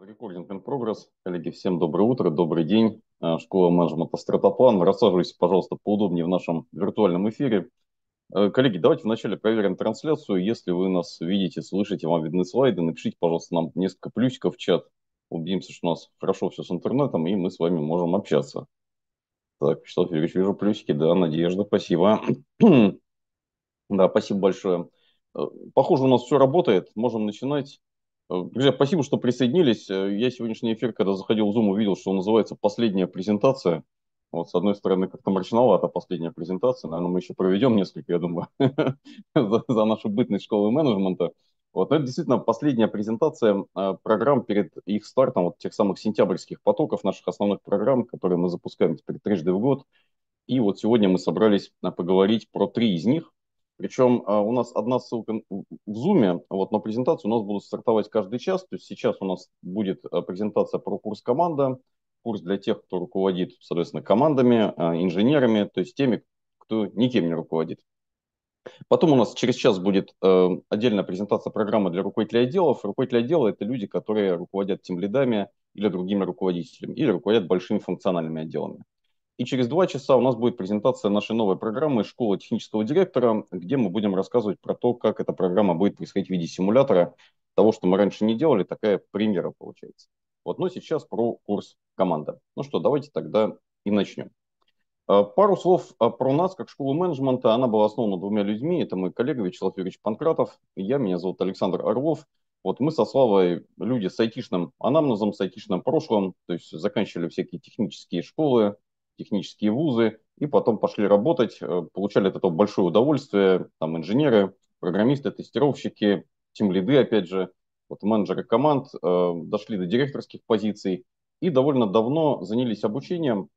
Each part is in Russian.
Recording in progress. Коллеги, всем доброе утро, добрый день. А, школа менеджмента Стратоплан. Рассаживайтесь, пожалуйста, поудобнее в нашем виртуальном эфире. А, коллеги, давайте вначале проверим трансляцию. Если вы нас видите, слышите, вам видны слайды, напишите, пожалуйста, нам несколько плюсиков в чат. Убедимся, что у нас хорошо все с интернетом, и мы с вами можем общаться. Так, Вячеслав Юрьевич, вижу плюсики. Да, Надежда, спасибо. да, спасибо большое. Э, похоже, у нас все работает. Можем начинать. Э, друзья, спасибо, что присоединились. Э, я сегодняшний эфир, когда заходил в Zoom, увидел, что называется «Последняя презентация». Вот, с одной стороны, как-то мрачновато а последняя презентация. Наверное, мы еще проведем несколько, я думаю, за, за нашу бытность школы менеджмента. Вот, но это действительно последняя презентация э, программ перед их стартом, вот тех самых сентябрьских потоков наших основных программ, которые мы запускаем теперь трижды в год. И вот сегодня мы собрались э, поговорить про три из них. Причем а, у нас одна ссылка в Zoom, вот, но презентацию у нас будут стартовать каждый час. То есть сейчас у нас будет а, презентация про курс команда, курс для тех, кто руководит, соответственно, командами, а, инженерами, то есть теми, кто никем не руководит. Потом у нас через час будет э, отдельная презентация программы для руководителей отделов. Руководители отдела – это люди, которые руководят тем лидами или другими руководителями, или руководят большими функциональными отделами. И через два часа у нас будет презентация нашей новой программы «Школа технического директора», где мы будем рассказывать про то, как эта программа будет происходить в виде симулятора, того, что мы раньше не делали, такая премьера получается. Вот, но сейчас про курс «Команда». Ну что, давайте тогда и начнем. Э, пару слов э, про нас, как школу менеджмента. Она была основана двумя людьми. Это мой коллега Вячеслав Юрьевич Панкратов. я, меня зовут Александр Орлов. Вот мы со Славой люди с айтишным анамнезом, с айтишным прошлым, то есть заканчивали всякие технические школы, технические вузы, и потом пошли работать, э, получали от этого большое удовольствие, там инженеры, программисты, тестировщики, тем лиды, опять же, вот менеджеры команд, э, дошли до директорских позиций и довольно давно занялись обучением,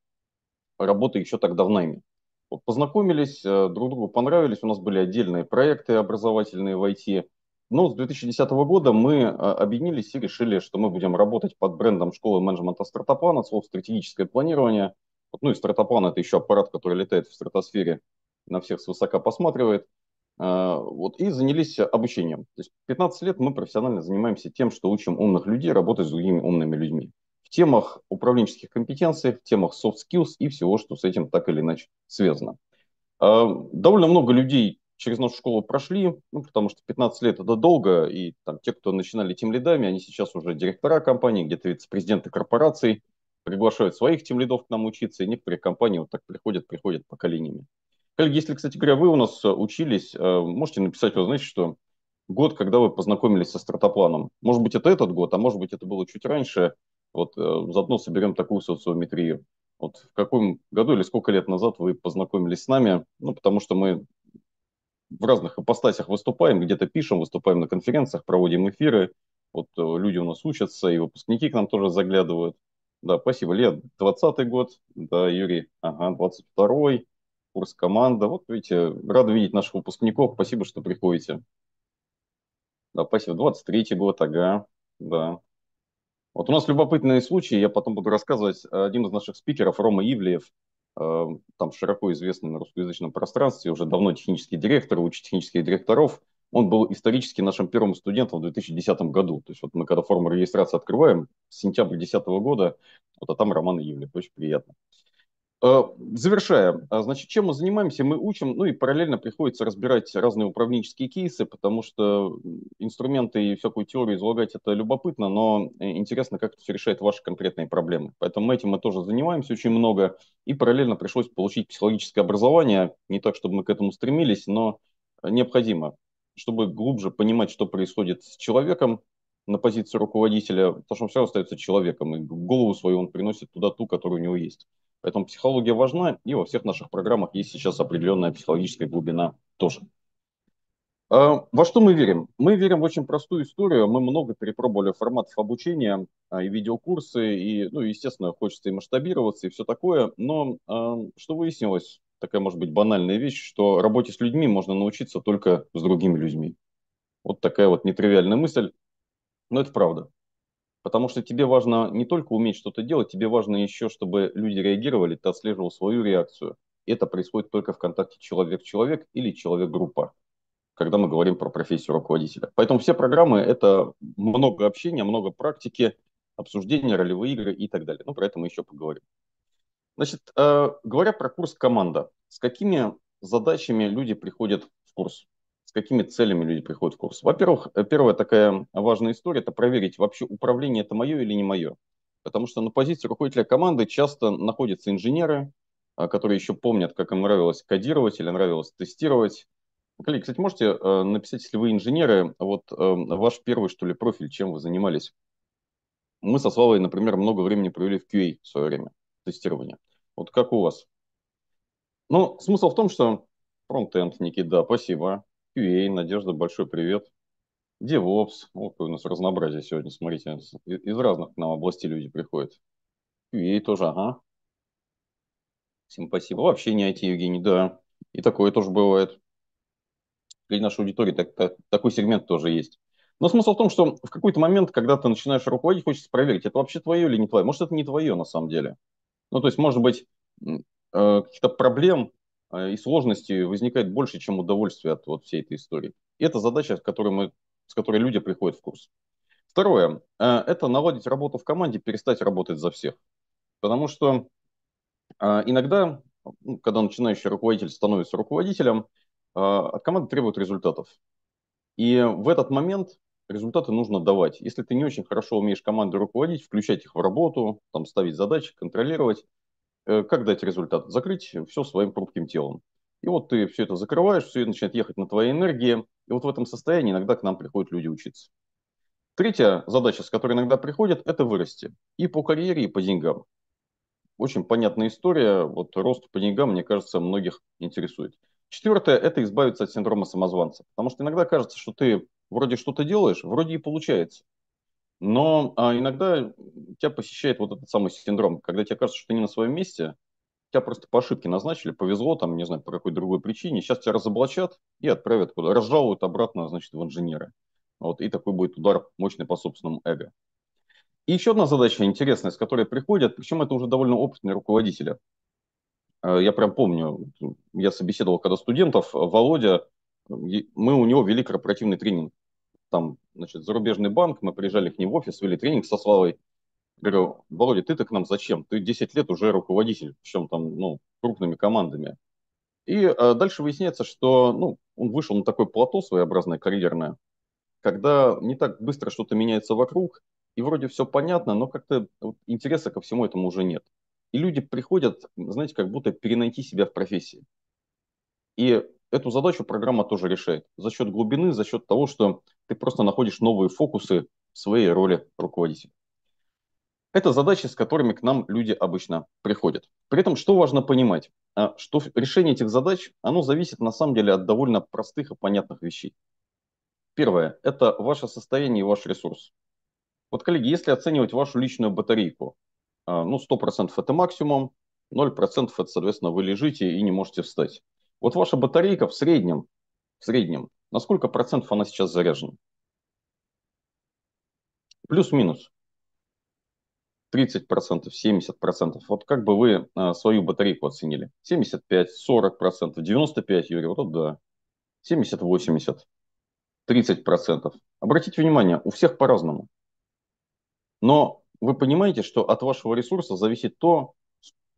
работы еще тогда в найме. Вот познакомились, э, друг другу понравились, у нас были отдельные проекты образовательные в IT, но с 2010 года мы объединились и решили, что мы будем работать под брендом школы менеджмента стартапа, на словом стратегическое планирование – ну и стратоплан – это еще аппарат, который летает в стратосфере, на всех с высока посматривает. Э, вот, и занялись обучением. То есть 15 лет мы профессионально занимаемся тем, что учим умных людей работать с другими умными людьми. В темах управленческих компетенций, в темах soft skills и всего, что с этим так или иначе связано. Э, довольно много людей через нашу школу прошли, ну, потому что 15 лет это долго, и там те, кто начинали тем лидами, они сейчас уже директора компаний, где-то вице-президенты корпораций, приглашают своих тимлидов к нам учиться, и некоторые компании вот так приходят, приходят поколениями. Коллеги, если, кстати говоря, вы у нас э, учились, э, можете написать, вы знаете, что год, когда вы познакомились со стратопланом. Может быть, это этот год, а может быть, это было чуть раньше. Вот э, заодно соберем такую социометрию. Вот в каком году или сколько лет назад вы познакомились с нами? Ну, потому что мы в разных ипостасях выступаем, где-то пишем, выступаем на конференциях, проводим эфиры. Вот люди у нас учатся, и выпускники к нам тоже заглядывают. Да, спасибо, Лет. 20 год, да, Юрий, ага, 22-й, курс команда. Вот видите, рад видеть наших выпускников, спасибо, что приходите. Да, спасибо, 23-й год, ага, да. Вот у нас любопытные случаи. я потом буду рассказывать, один из наших спикеров, Рома Ивлеев, э, там широко известный на русскоязычном пространстве, уже давно технический директор, учит технических директоров, он был исторически нашим первым студентом в 2010 году. То есть вот мы когда форму регистрации открываем, с сентября 2010 года, вот а там Роман и Юлия, очень приятно. Э, завершая, а, значит, чем мы занимаемся? Мы учим, ну и параллельно приходится разбирать разные управленческие кейсы, потому что инструменты и всякую теорию излагать это любопытно, но э, интересно, как это все решает ваши конкретные проблемы. Поэтому этим мы тоже занимаемся очень много, и параллельно пришлось получить психологическое образование, не так, чтобы мы к этому стремились, но необходимо чтобы глубже понимать, что происходит с человеком на позиции руководителя, потому что он все равно остается человеком, и голову свою он приносит туда ту, которая у него есть. Поэтому психология важна, и во всех наших программах есть сейчас определенная психологическая глубина тоже. А, во что мы верим? Мы верим в очень простую историю. Мы много перепробовали форматов обучения а, и видеокурсы, и, ну, естественно, хочется и масштабироваться, и все такое. Но а, что выяснилось? такая, может быть, банальная вещь, что работе с людьми можно научиться только с другими людьми. Вот такая вот нетривиальная мысль, но это правда. Потому что тебе важно не только уметь что-то делать, тебе важно еще, чтобы люди реагировали, ты отслеживал свою реакцию. Это происходит только в контакте человек-человек или человек-группа, когда мы говорим про профессию руководителя. Поэтому все программы – это много общения, много практики, обсуждения, ролевые игры и так далее. Ну, про это мы еще поговорим. Значит, э, говоря про курс команда, с какими задачами люди приходят в курс? С какими целями люди приходят в курс? Во-первых, э, первая такая важная история – это проверить вообще управление это мое или не мое. Потому что на позиции руководителя команды часто находятся инженеры, э, которые еще помнят, как им нравилось кодировать или нравилось тестировать. Коллеги, кстати, можете написать, если вы инженеры, вот ваш первый, что ли, профиль, чем вы занимались? Мы со Славой, например, много времени провели в QA в свое время тестирования. Вот как у вас? Ну, смысл в том, что фронтенд, Никита, спасибо. QA, Надежда, большой привет. DevOps, о, какое у нас разнообразие сегодня, смотрите, из разных к нам областей люди приходят. QA тоже, ага. Всем спасибо. Вообще не IT, Евгений, да. И такое тоже бывает. Для нашей аудитории так, так, такой сегмент тоже есть. Но смысл в том, что в какой-то момент, когда ты начинаешь руководить, хочется проверить, это вообще твое или не твое. Может, это не твое на самом деле. Ну, то есть, может быть, э, каких-то проблем э, и сложностей возникает больше, чем удовольствие от вот всей этой истории. И это задача, с которой, мы, с которой люди приходят в курс. Второе э, – это наладить работу в команде, перестать работать за всех. Потому что иногда, ну, когда начинающий руководитель становится руководителем, от команды требуют результатов. И в этот момент результаты нужно давать. Если ты не очень хорошо умеешь команды руководить, включать их в работу, там, ставить задачи, контролировать, э, как дать результат? Закрыть все своим крупким телом. И вот ты все это закрываешь, все начинает ехать на твоей энергии. И вот в этом состоянии иногда к нам приходят люди учиться. Третья задача, с которой иногда приходят, это вырасти. И по карьере, и по деньгам. Очень понятная история. Вот рост по деньгам, мне кажется, многих интересует. Четвертое – это избавиться от синдрома самозванца. Потому что иногда кажется, что ты вроде что-то делаешь, вроде и получается. Но а, иногда тебя посещает вот этот самый синдром, когда тебе кажется, что ты не на своем месте, тебя просто по ошибке назначили, повезло, там, не знаю, по какой другой причине, сейчас тебя разоблачат и отправят куда, разжалуют обратно, значит, в инженеры. Вот, и такой будет удар мощный по собственному эго. И еще одна задача интересная, с которой приходят, причем это уже довольно опытные руководители. А, я прям помню, я собеседовал когда студентов, а Володя, мы у него вели корпоративный тренинг там, значит, зарубежный банк, мы приезжали к ним в офис, вели тренинг со Славой. Говорю, Володя, ты-то к нам зачем? Ты 10 лет уже руководитель, причем там, ну, крупными командами. И э, дальше выясняется, что, ну, он вышел на такое плато своеобразное карьерное, когда не так быстро что-то меняется вокруг, и вроде все понятно, но как-то вот, интереса ко всему этому уже нет. И люди приходят, знаете, как будто перенайти себя в профессии. И Эту задачу программа тоже решает за счет глубины, за счет того, что ты просто находишь новые фокусы в своей роли руководителя. Это задачи, с которыми к нам люди обычно приходят. При этом, что важно понимать, а, что решение этих задач, оно зависит на самом деле от довольно простых и понятных вещей. Первое – это ваше состояние и ваш ресурс. Вот, коллеги, если оценивать вашу личную батарейку, а, ну, 100% это максимум, 0% это, соответственно, вы лежите и не можете встать. Вот ваша батарейка в среднем, в среднем, на сколько процентов она сейчас заряжена? Плюс-минус. 30%, 70%. Вот как бы вы а, свою батарейку оценили? 75, 40%, 95, Юрий, вот это да. 70, 80, 30%. Обратите внимание, у всех по-разному. Но вы понимаете, что от вашего ресурса зависит то,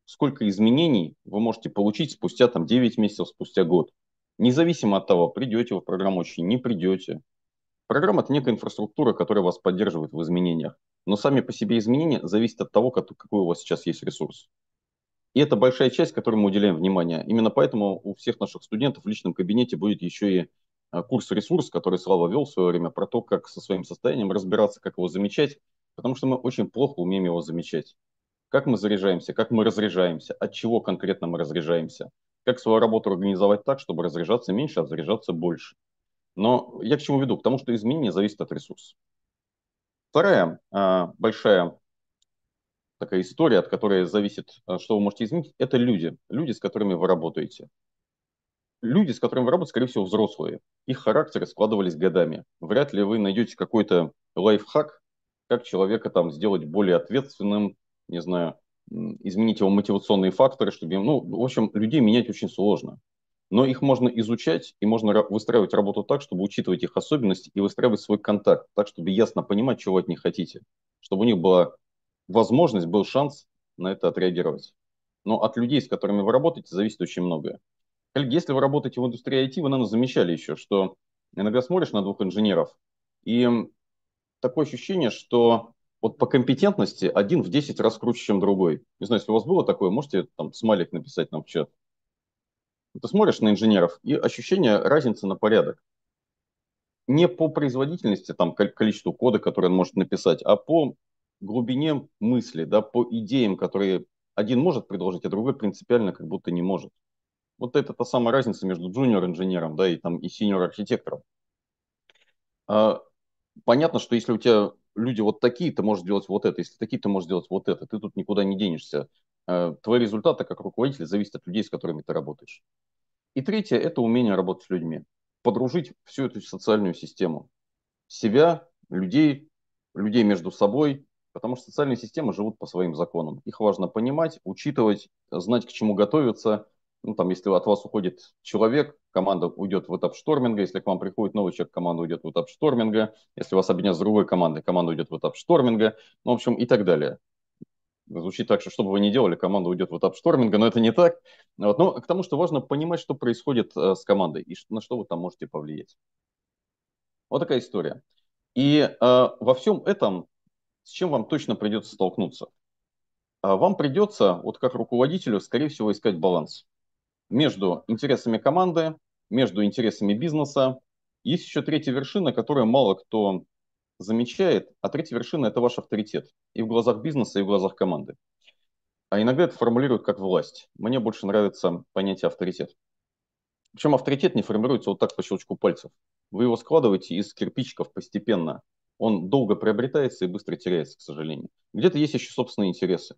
сколько изменений вы можете получить спустя там, 9 месяцев, спустя год. Независимо от того, придете вы в программу очень, не придете. Программа – это некая инфраструктура, которая вас поддерживает в изменениях. Но сами по себе изменения зависят от того, какой у вас сейчас есть ресурс. И это большая часть, которой мы уделяем внимание. Именно поэтому у всех наших студентов в личном кабинете будет еще и а, курс «Ресурс», который Слава вел в свое время, про то, как со своим состоянием разбираться, как его замечать, потому что мы очень плохо умеем его замечать. Как мы заряжаемся, как мы разряжаемся, от чего конкретно мы разряжаемся, как свою работу организовать так, чтобы разряжаться меньше, а заряжаться больше. Но я к чему веду? К тому, что изменение зависит от ресурса. Вторая а, большая такая история, от которой зависит, а, что вы можете изменить, это люди. Люди, с которыми вы работаете. Люди, с которыми вы работаете, скорее всего, взрослые. Их характеры складывались годами. Вряд ли вы найдете какой-то лайфхак, как человека там сделать более ответственным, не знаю, изменить его мотивационные факторы, чтобы, ну, в общем, людей менять очень сложно. Но их можно изучать и можно выстраивать работу так, чтобы учитывать их особенности и выстраивать свой контакт, так, чтобы ясно понимать, чего от них хотите, чтобы у них была возможность, был шанс на это отреагировать. Но от людей, с которыми вы работаете, зависит очень многое. Коллеги, если вы работаете в индустрии IT, вы, наверное, замечали еще, что иногда смотришь на двух инженеров, и такое ощущение, что вот по компетентности один в 10 раз круче, чем другой. Не знаю, если у вас было такое, можете там смайлик написать нам в чат. Ты смотришь на инженеров, и ощущение разницы на порядок. Не по производительности, там, количеству кода, который он может написать, а по глубине мысли, да, по идеям, которые один может предложить, а другой принципиально как будто не может. Вот это та самая разница между джуниор-инженером, да, и там и синьор-архитектором. А, понятно, что если у тебя люди вот такие, ты можешь делать вот это, если такие, ты можешь делать вот это, ты тут никуда не денешься. Э, твои результаты как руководитель зависят от людей, с которыми ты работаешь. И третье – это умение работать с людьми. Подружить всю эту социальную систему. Себя, людей, людей между собой, потому что социальные системы живут по своим законам. Их важно понимать, учитывать, знать, к чему готовиться – ну, там, если от вас уходит человек, команда уйдет в этап шторминга, если к вам приходит новый человек, команда уйдет в этап шторминга, если вас объединят с другой командой, команда уйдет в этап шторминга, ну, в общем, и так далее. Звучит так, что что бы вы ни делали, команда уйдет в этап шторминга, но это не так. Вот. Но к тому, что важно понимать, что происходит э, с командой и на что вы там можете повлиять. Вот такая история. И э, во всем этом, с чем вам точно придется столкнуться? А вам придется, вот как руководителю, скорее всего, искать баланс между интересами команды, между интересами бизнеса. Есть еще третья вершина, которую мало кто замечает, а третья вершина – это ваш авторитет и в глазах бизнеса, и в глазах команды. А иногда это формулируют как власть. Мне больше нравится понятие авторитет. Причем авторитет не формируется вот так по щелчку пальцев. Вы его складываете из кирпичиков постепенно. Он долго приобретается и быстро теряется, к сожалению. Где-то есть еще собственные интересы.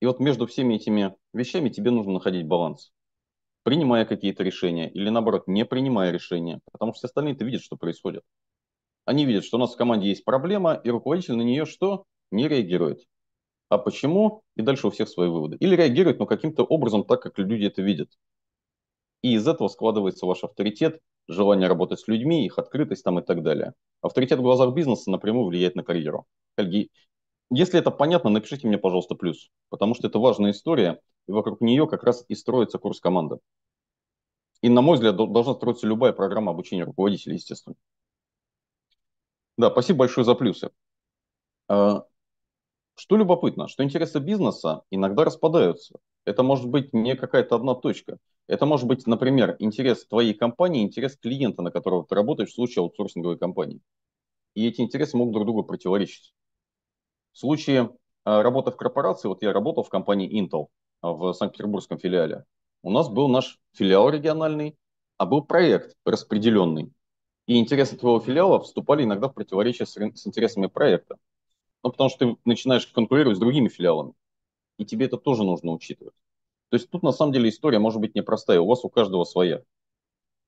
И вот между всеми этими вещами тебе нужно находить баланс принимая какие-то решения или, наоборот, не принимая решения, потому что остальные-то видят, что происходит. Они видят, что у нас в команде есть проблема, и руководитель на нее что? Не реагирует. А почему? И дальше у всех свои выводы. Или реагирует, но каким-то образом так, как люди это видят. И из этого складывается ваш авторитет, желание работать с людьми, их открытость там и так далее. Авторитет в глазах бизнеса напрямую влияет на карьеру. Если это понятно, напишите мне, пожалуйста, плюс, потому что это важная история, и вокруг нее как раз и строится курс команды. И, на мой взгляд, должна строиться любая программа обучения руководителей, естественно. Да, спасибо большое за плюсы. А, что любопытно, что интересы бизнеса иногда распадаются. Это может быть не какая-то одна точка. Это может быть, например, интерес твоей компании, интерес клиента, на которого ты работаешь в случае аутсорсинговой компании. И эти интересы могут друг другу противоречить. В случае а, работы в корпорации, вот я работал в компании Intel а, в Санкт-Петербургском филиале, у нас был наш филиал региональный, а был проект распределенный. И интересы твоего филиала вступали иногда в противоречие с, с интересами проекта. Ну, потому что ты начинаешь конкурировать с другими филиалами. И тебе это тоже нужно учитывать. То есть тут на самом деле история может быть непростая, у вас у каждого своя.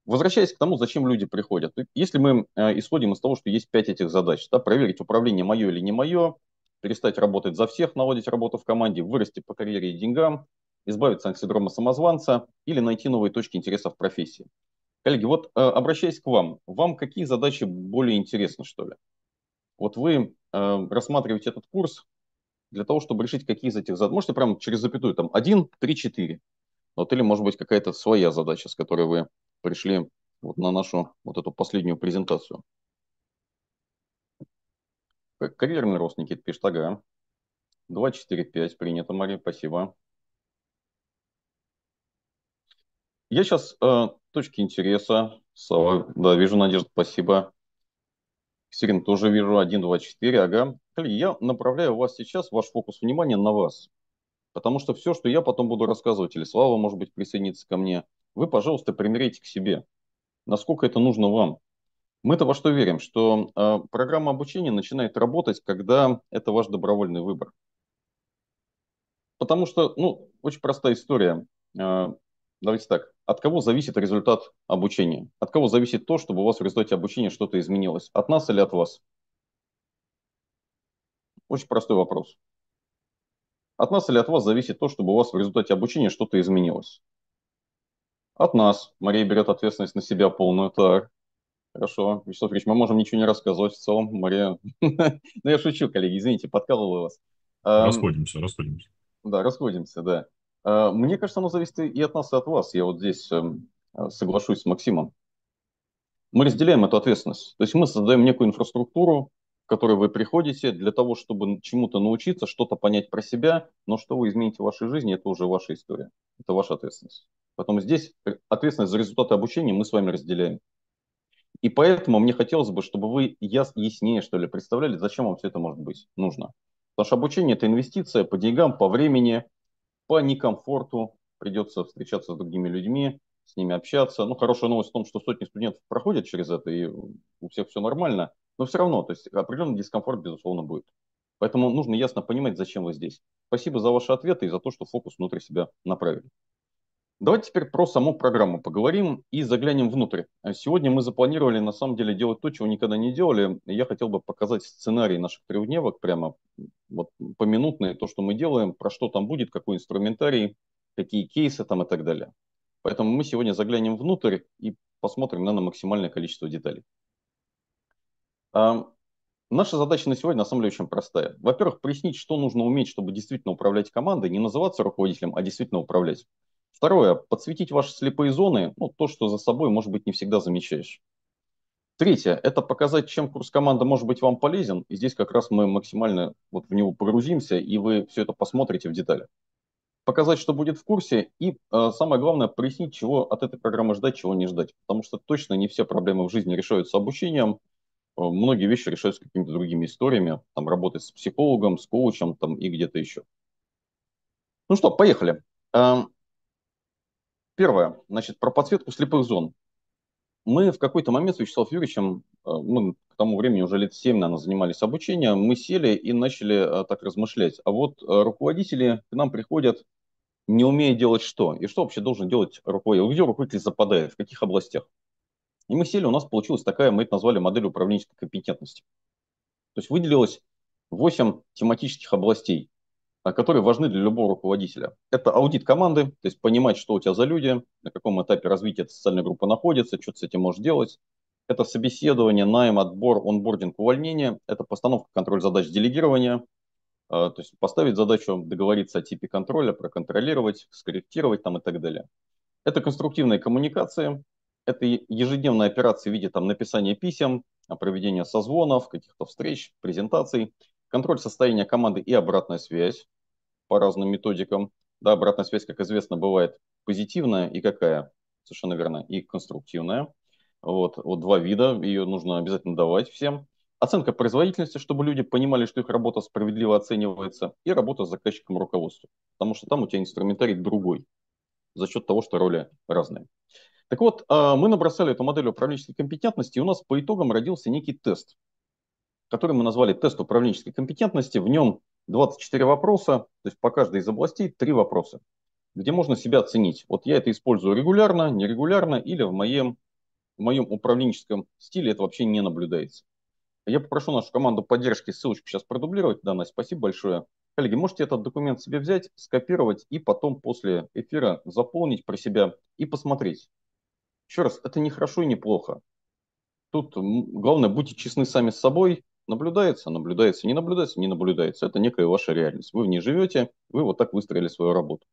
Возвращаясь к тому, зачем люди приходят. Если мы а, исходим из того, что есть пять этих задач, да, проверить управление мое или не мое, перестать работать за всех, наладить работу в команде, вырасти по карьере и деньгам, избавиться от синдрома самозванца или найти новые точки интереса в профессии. Коллеги, вот э, обращаясь к вам, вам какие задачи более интересны, что ли? Вот вы э, рассматриваете этот курс для того, чтобы решить, какие из этих задач. Можете прямо через запятую, там, один, три, четыре. Вот, или, может быть, какая-то своя задача, с которой вы пришли вот на нашу вот эту последнюю презентацию. Карьерный рост, Никит пишет, ага. 2.4.5, принято, Мария, спасибо. Я сейчас э, точки интереса. Сова, да, вижу, Надежда, спасибо. Екатерина тоже вижу, 1.2.4, ага. Я направляю вас сейчас, ваш фокус внимания на вас. Потому что все, что я потом буду рассказывать, или Слава, может быть, присоединится ко мне, вы, пожалуйста, примерите к себе. Насколько это нужно вам? Мы-то во что верим, что э, программа обучения начинает работать, когда это ваш добровольный выбор. Потому что, ну, очень простая история. Э, давайте так, от кого зависит результат обучения? От кого зависит то, чтобы у вас в результате обучения что-то изменилось? От нас или от вас? Очень простой вопрос. От нас или от вас зависит то, чтобы у вас в результате обучения что-то изменилось? От нас. Мария берет ответственность на себя полную. Так. Хорошо, Вячеслав Ильич, мы можем ничего не рассказывать в целом, Мария. ну, я шучу, коллеги, извините, подкалываю вас. Расходимся, расходимся. Да, расходимся, да. А, мне кажется, оно зависит и от нас, и от вас. Я вот здесь эм, соглашусь с Максимом. Мы разделяем эту ответственность. То есть мы создаем некую инфраструктуру, в которой вы приходите для того, чтобы чему-то научиться, что-то понять про себя, но что вы измените в вашей жизни, это уже ваша история, это ваша ответственность. Потом здесь э, ответственность за результаты обучения мы с вами разделяем. И поэтому мне хотелось бы, чтобы вы яс- яснее, что ли, представляли, зачем вам все это может быть нужно. Потому что обучение – это инвестиция по деньгам, по времени, по некомфорту. Придется встречаться с другими людьми, с ними общаться. Ну, хорошая новость в том, что сотни студентов проходят через это, и у всех все нормально. Но все равно, то есть определенный дискомфорт, безусловно, будет. Поэтому нужно ясно понимать, зачем вы здесь. Спасибо за ваши ответы и за то, что фокус внутри себя направили. Давайте теперь про саму программу поговорим и заглянем внутрь. Сегодня мы запланировали на самом деле делать то, чего никогда не делали. Я хотел бы показать сценарий наших трехдневок, прямо вот поминутные, то, что мы делаем, про что там будет, какой инструментарий, какие кейсы там и так далее. Поэтому мы сегодня заглянем внутрь и посмотрим наверное, на максимальное количество деталей. А, наша задача на сегодня на самом деле очень простая. Во-первых, прояснить, что нужно уметь, чтобы действительно управлять командой, не называться руководителем, а действительно управлять. Второе, подсветить ваши слепые зоны, ну, то, что за собой, может быть, не всегда замечаешь. Третье – это показать, чем курс команда может быть вам полезен. И здесь как раз мы максимально вот в него погрузимся, и вы все это посмотрите в деталях. Показать, что будет в курсе, и э, самое главное, прояснить, чего от этой программы ждать, чего не ждать. Потому что точно не все проблемы в жизни решаются обучением. Э, многие вещи решаются какими-то другими историями, там работать с психологом, с коучем там, и где-то еще. Ну что, поехали. Эм, Первое, значит, про подсветку слепых зон. Мы в какой-то момент с Вячеславом Юрьевичем, э, мы к тому времени уже лет 7, наверное, занимались обучением, мы сели и начали э, так размышлять. А вот э, руководители к нам приходят, не умея делать что? И что вообще должен делать руководитель? Где руководитель западает? В каких областях? И мы сели, у нас получилась такая, мы это назвали модель управленческой компетентности. То есть выделилось 8 тематических областей. А, которые важны для любого руководителя. Это аудит команды, то есть понимать, что у тебя за люди, на каком этапе развития эта социальная группа находится, что ты с этим можешь делать. Это собеседование, найм, отбор, онбординг, увольнение. Это постановка, контроль задач, делегирование. А, то есть поставить задачу, договориться о типе контроля, проконтролировать, скорректировать там и так далее. Это конструктивные коммуникации, это ежедневные операции в виде там, написания писем, а, проведения созвонов, каких-то встреч, презентаций, контроль состояния команды и обратная связь по разным методикам. Да, обратная связь, как известно, бывает позитивная и какая? Совершенно верно, и конструктивная. Вот, вот два вида, ее нужно обязательно давать всем. Оценка производительности, чтобы люди понимали, что их работа справедливо оценивается, и работа с заказчиком руководства, потому что там у тебя инструментарий другой за счет того, что роли разные. Так вот, а, мы набросали эту модель управленческой компетентности, и у нас по итогам родился некий тест, который мы назвали тест управленческой компетентности. В нем 24 вопроса, то есть по каждой из областей три вопроса, где можно себя оценить. Вот я это использую регулярно, нерегулярно или в моем, в моем управленческом стиле это вообще не наблюдается. Я попрошу нашу команду поддержки ссылочку сейчас продублировать. да, Дана, спасибо большое. Коллеги, можете этот документ себе взять, скопировать и потом после эфира заполнить про себя и посмотреть. Еще раз, это не хорошо и не плохо. Тут главное, будьте честны сами с собой, Наблюдается, наблюдается, не наблюдается, не наблюдается. Это некая ваша реальность. Вы в ней живете, вы вот так выстроили свою работу.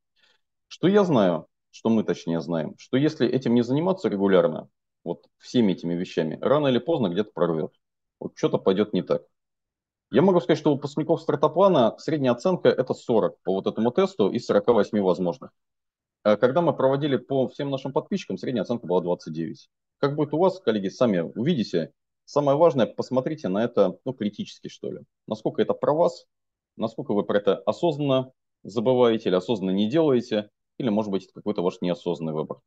Что я знаю, что мы точнее знаем, что если этим не заниматься регулярно, вот всеми этими вещами, рано или поздно где-то прорвет. Вот что-то пойдет не так. Я могу сказать, что у выпускников стартаплана средняя оценка это 40 по вот этому тесту из 48 возможных. А когда мы проводили по всем нашим подписчикам, средняя оценка была 29. Как будет у вас, коллеги, сами увидите, Самое важное, посмотрите на это ну, критически, что ли. Насколько это про вас, насколько вы про это осознанно забываете или осознанно не делаете, или, может быть, это какой-то ваш неосознанный выбор.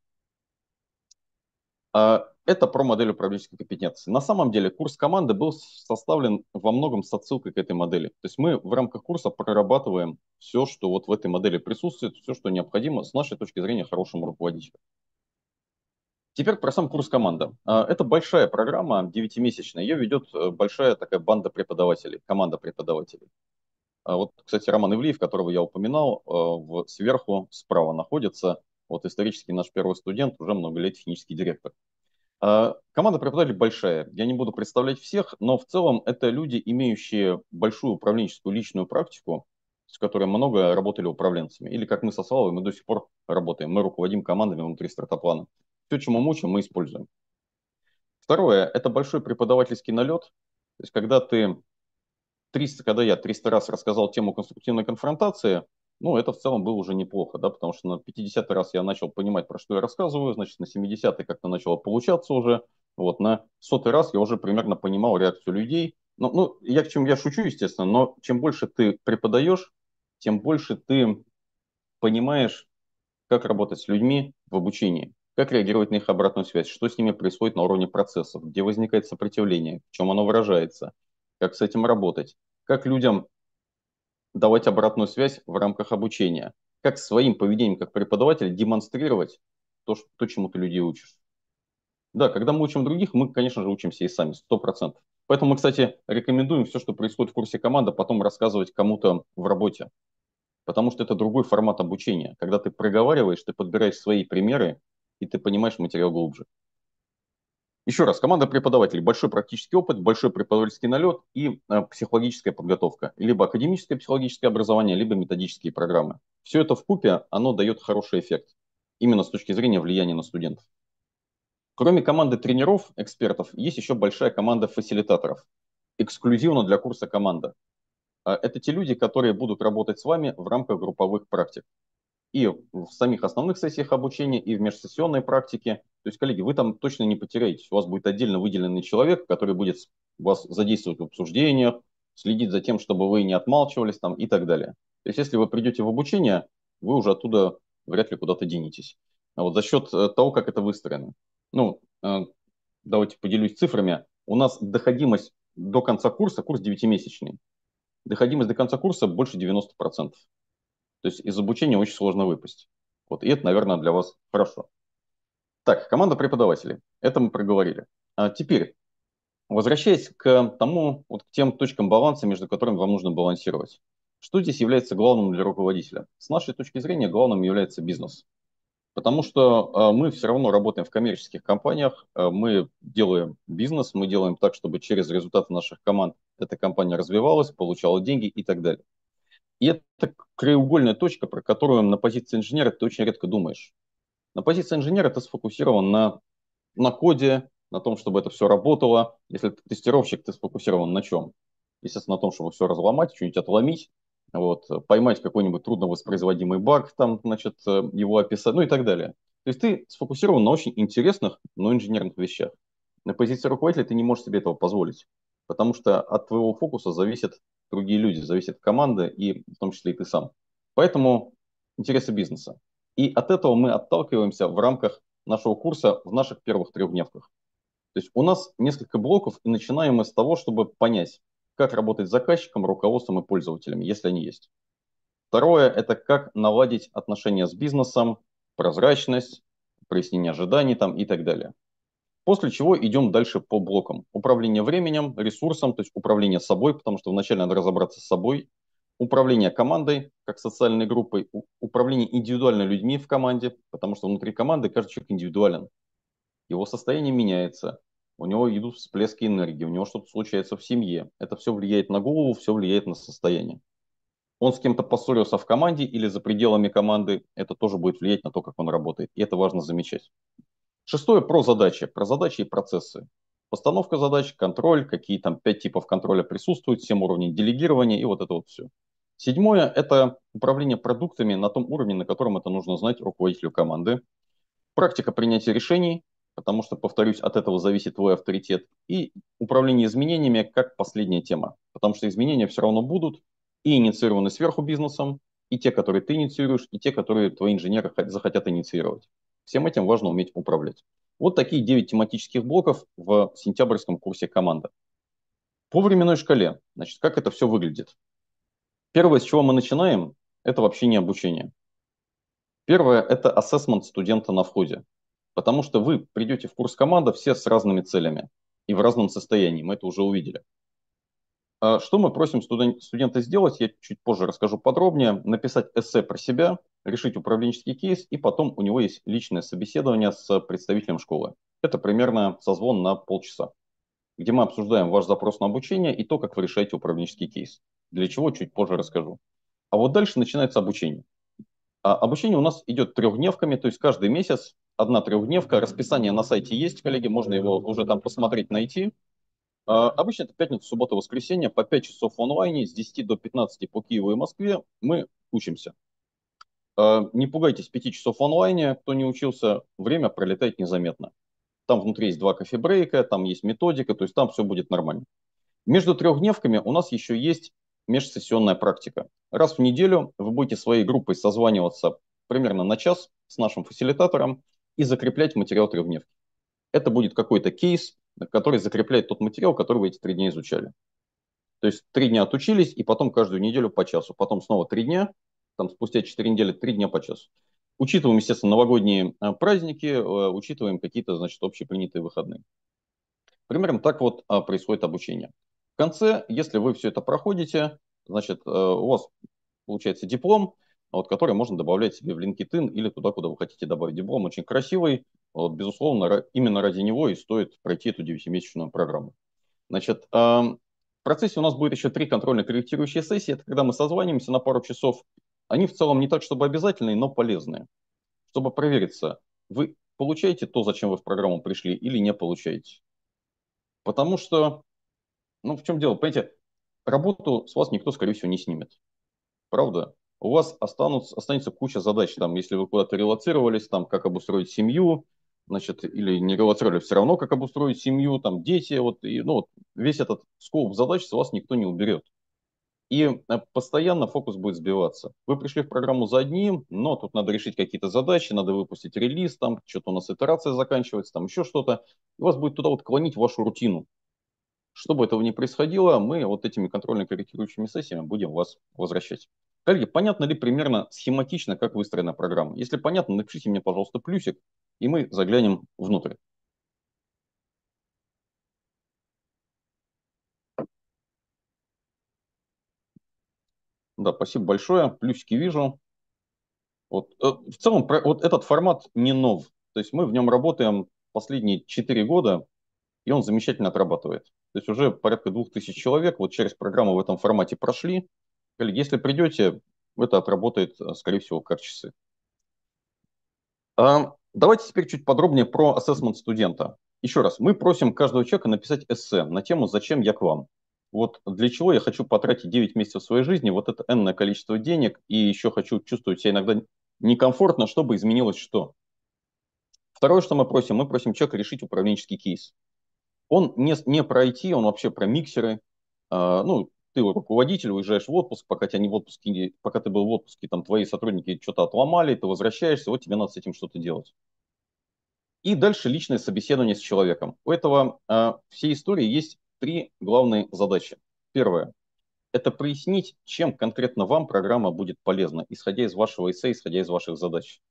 А, это про модель управленческой компетенции. На самом деле курс команды был составлен во многом с отсылкой к этой модели. То есть мы в рамках курса прорабатываем все, что вот в этой модели присутствует, все, что необходимо с нашей точки зрения хорошему руководителю. Теперь про сам курс команда. Это большая программа, 9-месячная. Ее ведет э, большая такая банда преподавателей, команда преподавателей. А вот, кстати, Роман Ивлиев, которого я упоминал, э, сверху справа находится. Вот исторический наш первый студент, уже много лет технический директор. А, команда преподавателей большая. Я не буду представлять всех, но в целом это люди, имеющие большую управленческую личную практику, с которой много работали управленцами. Или как мы со Славой, мы до сих пор работаем. Мы руководим командами внутри стартаплана. Все, чему мы учим, мы используем. Второе – это большой преподавательский налет. То есть, когда ты 300, когда я 300 раз рассказал тему конструктивной конфронтации, ну, это в целом было уже неплохо, да, потому что на 50 раз я начал понимать, про что я рассказываю, значит, на 70 как-то начало получаться уже, вот, на сотый раз я уже примерно понимал реакцию людей. Ну, ну я к чему я шучу, естественно, но чем больше ты преподаешь, тем больше ты понимаешь, как работать с людьми в обучении. Как реагировать на их обратную связь? Что с ними происходит на уровне процессов? Где возникает сопротивление? В чем оно выражается? Как с этим работать? Как людям давать обратную связь в рамках обучения? Как своим поведением как преподаватель демонстрировать то, что, то чему ты людей учишь? Да, когда мы учим других, мы, конечно же, учимся и сами, 100%. Поэтому мы, кстати, рекомендуем все, что происходит в курсе команды, потом рассказывать кому-то в работе. Потому что это другой формат обучения. Когда ты проговариваешь, ты подбираешь свои примеры, и ты понимаешь материал глубже. Еще раз, команда преподавателей, большой практический опыт, большой преподавательский налет и э, психологическая подготовка. Либо академическое психологическое образование, либо методические программы. Все это в купе, оно дает хороший эффект. Именно с точки зрения влияния на студентов. Кроме команды тренеров, экспертов, есть еще большая команда фасилитаторов. Эксклюзивно для курса команда. А это те люди, которые будут работать с вами в рамках групповых практик и в самих основных сессиях обучения, и в межсессионной практике. То есть, коллеги, вы там точно не потеряетесь. У вас будет отдельно выделенный человек, который будет вас задействовать в обсуждениях, следить за тем, чтобы вы не отмалчивались там и так далее. То есть, если вы придете в обучение, вы уже оттуда вряд ли куда-то денетесь. А вот за счет э, того, как это выстроено. Ну, э, давайте поделюсь цифрами. У нас доходимость до конца курса, курс 9-месячный, доходимость до конца курса больше 90%. То есть из обучения очень сложно выпасть. Вот, и это, наверное, для вас хорошо. Так, команда преподавателей. Это мы проговорили. А теперь, возвращаясь к тому, вот к тем точкам баланса, между которыми вам нужно балансировать. Что здесь является главным для руководителя? С нашей точки зрения, главным является бизнес. Потому что а, мы все равно работаем в коммерческих компаниях, а, мы делаем бизнес, мы делаем так, чтобы через результаты наших команд эта компания развивалась, получала деньги и так далее. И это краеугольная точка, про которую на позиции инженера ты очень редко думаешь. На позиции инженера ты сфокусирован на, на коде, на том, чтобы это все работало. Если ты тестировщик, ты сфокусирован на чем? Естественно, на том, чтобы все разломать, что-нибудь отломить, вот, поймать какой-нибудь трудновоспроизводимый баг, там, значит, э, его описать, ну и так далее. То есть ты сфокусирован на очень интересных, но инженерных вещах. На позиции руководителя ты не можешь себе этого позволить, потому что от твоего фокуса зависит другие люди, зависит команды и в том числе и ты сам. Поэтому интересы бизнеса. И от этого мы отталкиваемся в рамках нашего курса в наших первых трехдневках. То есть у нас несколько блоков, и начинаем мы с того, чтобы понять, как работать с заказчиком, руководством и пользователями, если они есть. Второе – это как наладить отношения с бизнесом, прозрачность, прояснение ожиданий там и так далее. После чего идем дальше по блокам. Управление временем, ресурсом, то есть управление собой, потому что вначале надо разобраться с собой. Управление командой, как социальной группой. Управление индивидуально людьми в команде, потому что внутри команды каждый человек индивидуален. Его состояние меняется, у него идут всплески энергии, у него что-то случается в семье. Это все влияет на голову, все влияет на состояние. Он с кем-то поссорился в команде или за пределами команды, это тоже будет влиять на то, как он работает. И это важно замечать. Шестое про задачи, про задачи и процессы. Постановка задач, контроль, какие там пять типов контроля присутствуют, 7 уровней делегирования и вот это вот все. Седьмое – это управление продуктами на том уровне, на котором это нужно знать руководителю команды. Практика принятия решений, потому что, повторюсь, от этого зависит твой авторитет. И управление изменениями как последняя тема, потому что изменения все равно будут и инициированы сверху бизнесом, и те, которые ты инициируешь, и те, которые твои инженеры захотят инициировать. Всем этим важно уметь управлять. Вот такие 9 тематических блоков в сентябрьском курсе команда. По временной шкале, значит, как это все выглядит. Первое, с чего мы начинаем, это вообще не обучение. Первое – это ассессмент студента на входе. Потому что вы придете в курс команда все с разными целями и в разном состоянии, мы это уже увидели. А что мы просим студен- студента сделать, я чуть позже расскажу подробнее, написать эссе про себя, решить управленческий кейс, и потом у него есть личное собеседование с представителем школы. Это примерно созвон на полчаса, где мы обсуждаем ваш запрос на обучение и то, как вы решаете управленческий кейс, для чего чуть позже расскажу. А вот дальше начинается обучение. А обучение у нас идет трехдневками, то есть каждый месяц одна трехдневка. Расписание на сайте есть, коллеги, можно его уже там посмотреть, найти. А, обычно это пятница, суббота, воскресенье по 5 часов в онлайне с 10 до 15 по Киеву и Москве мы учимся. А, не пугайтесь 5 часов в онлайне, кто не учился, время пролетает незаметно. Там внутри есть два кофебрейка, там есть методика, то есть там все будет нормально. Между трехдневками у нас еще есть межсессионная практика. Раз в неделю вы будете своей группой созваниваться примерно на час с нашим фасилитатором и закреплять материал трехдневки. Это будет какой-то кейс, который закрепляет тот материал, который вы эти три дня изучали. То есть три дня отучились, и потом каждую неделю по часу. Потом снова три дня, там спустя четыре недели три дня по часу. Учитываем, естественно, новогодние а, праздники, э, учитываем какие-то, значит, общепринятые выходные. Примерно так вот а, происходит обучение. В конце, если вы все это проходите, значит, э, у вас получается диплом, вот, который можно добавлять себе в LinkedIn или туда, куда вы хотите добавить диплом. Очень красивый, вот, безусловно, именно ради него и стоит пройти эту девятимесячную программу. Значит, в процессе у нас будет еще три контрольно-корректирующие сессии. Это когда мы созваниваемся на пару часов. Они в целом не так, чтобы обязательные, но полезные. Чтобы провериться, вы получаете то, зачем вы в программу пришли, или не получаете. Потому что, ну, в чем дело, понимаете, работу с вас никто, скорее всего, не снимет. Правда? У вас останутся, останется куча задач, там, если вы куда-то релацировались, там, как обустроить семью, значит, или не релацировали, все равно как обустроить семью, там, дети, вот, и, ну, вот, весь этот скоп задач с вас никто не уберет. И э, постоянно фокус будет сбиваться. Вы пришли в программу за одним, но тут надо решить какие-то задачи, надо выпустить релиз, там что-то у нас итерация заканчивается, там еще что-то. И вас будет туда вот клонить вашу рутину. Чтобы этого не происходило, мы вот этими контрольно-корректирующими сессиями будем вас возвращать. Коллеги, понятно ли примерно схематично, как выстроена программа? Если понятно, напишите мне, пожалуйста, плюсик, и мы заглянем внутрь. Да, спасибо большое. Плюсики вижу. Вот. Э, в целом, вот этот формат не нов. То есть мы в нем работаем последние 4 года, и он замечательно отрабатывает. То есть уже порядка 2000 человек вот через программу в этом формате прошли. Коллеги, если придете, это отработает, а, скорее всего, как часы. А, давайте теперь чуть подробнее про ассессмент студента. Еще раз, мы просим каждого человека написать эссе на тему «Зачем я к вам?». Вот для чего я хочу потратить 9 месяцев своей жизни, вот это энное количество денег, и еще хочу чувствовать себя иногда некомфортно, чтобы изменилось что. Второе, что мы просим, мы просим человека решить управленческий кейс. Он не, не про IT, он вообще про миксеры, а, ну, ты руководитель, уезжаешь в отпуск, пока тебя не в отпуске, пока ты был в отпуске, там твои сотрудники что-то отломали, ты возвращаешься, вот тебе надо с этим что-то делать. И дальше личное собеседование с человеком. У этого э, всей истории есть три главные задачи. Первое – это прояснить, чем конкретно вам программа будет полезна, исходя из вашего эссе, исходя из ваших задач.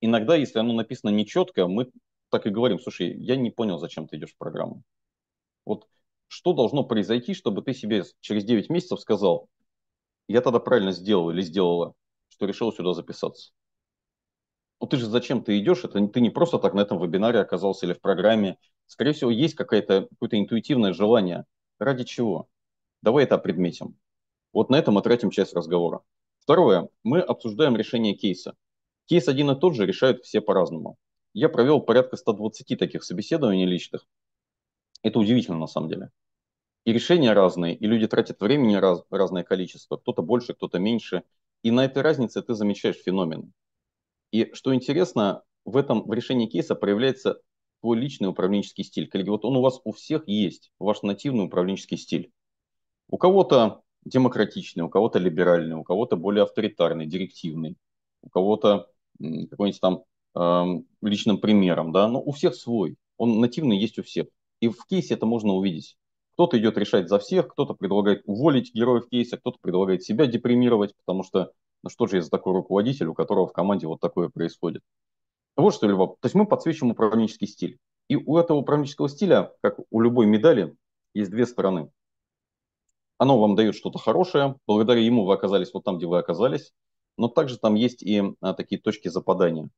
Иногда, если оно написано нечетко, мы так и говорим, слушай, я не понял, зачем ты идешь в программу. Вот что должно произойти, чтобы ты себе через 9 месяцев сказал, я тогда правильно сделал или сделала, что решил сюда записаться? Ну ты же зачем ты идешь, это ты не просто так на этом вебинаре оказался или в программе. Скорее всего, есть какое-то какое интуитивное желание. Ради чего? Давай это предметим. Вот на этом мы тратим часть разговора. Второе. Мы обсуждаем решение кейса. Кейс один и тот же решают все по-разному. Я провел порядка 120 таких собеседований личных. Это удивительно на самом деле. И решения разные, и люди тратят времени раз, разное количество, кто-то больше, кто-то меньше. И на этой разнице ты замечаешь феномен. И что интересно, в этом в решении кейса проявляется твой личный управленческий стиль. Коллеги, вот он у вас у всех есть, ваш нативный управленческий стиль. У кого-то демократичный, у кого-то либеральный, у кого-то более авторитарный, директивный, у кого-то какой-нибудь там э, личным примером, да, но у всех свой. Он нативный есть у всех. И в кейсе это можно увидеть. Кто-то идет решать за всех, кто-то предлагает уволить героев кейса, кто-то предлагает себя депримировать, потому что ну что же я за такой руководитель, у которого в команде вот такое происходит. Вот что любопытно. То есть мы подсвечиваем управленческий стиль. И у этого управленческого стиля, как у любой медали, есть две стороны. Оно вам дает что-то хорошее, благодаря ему вы оказались вот там, где вы оказались, но также там есть и а, такие точки западания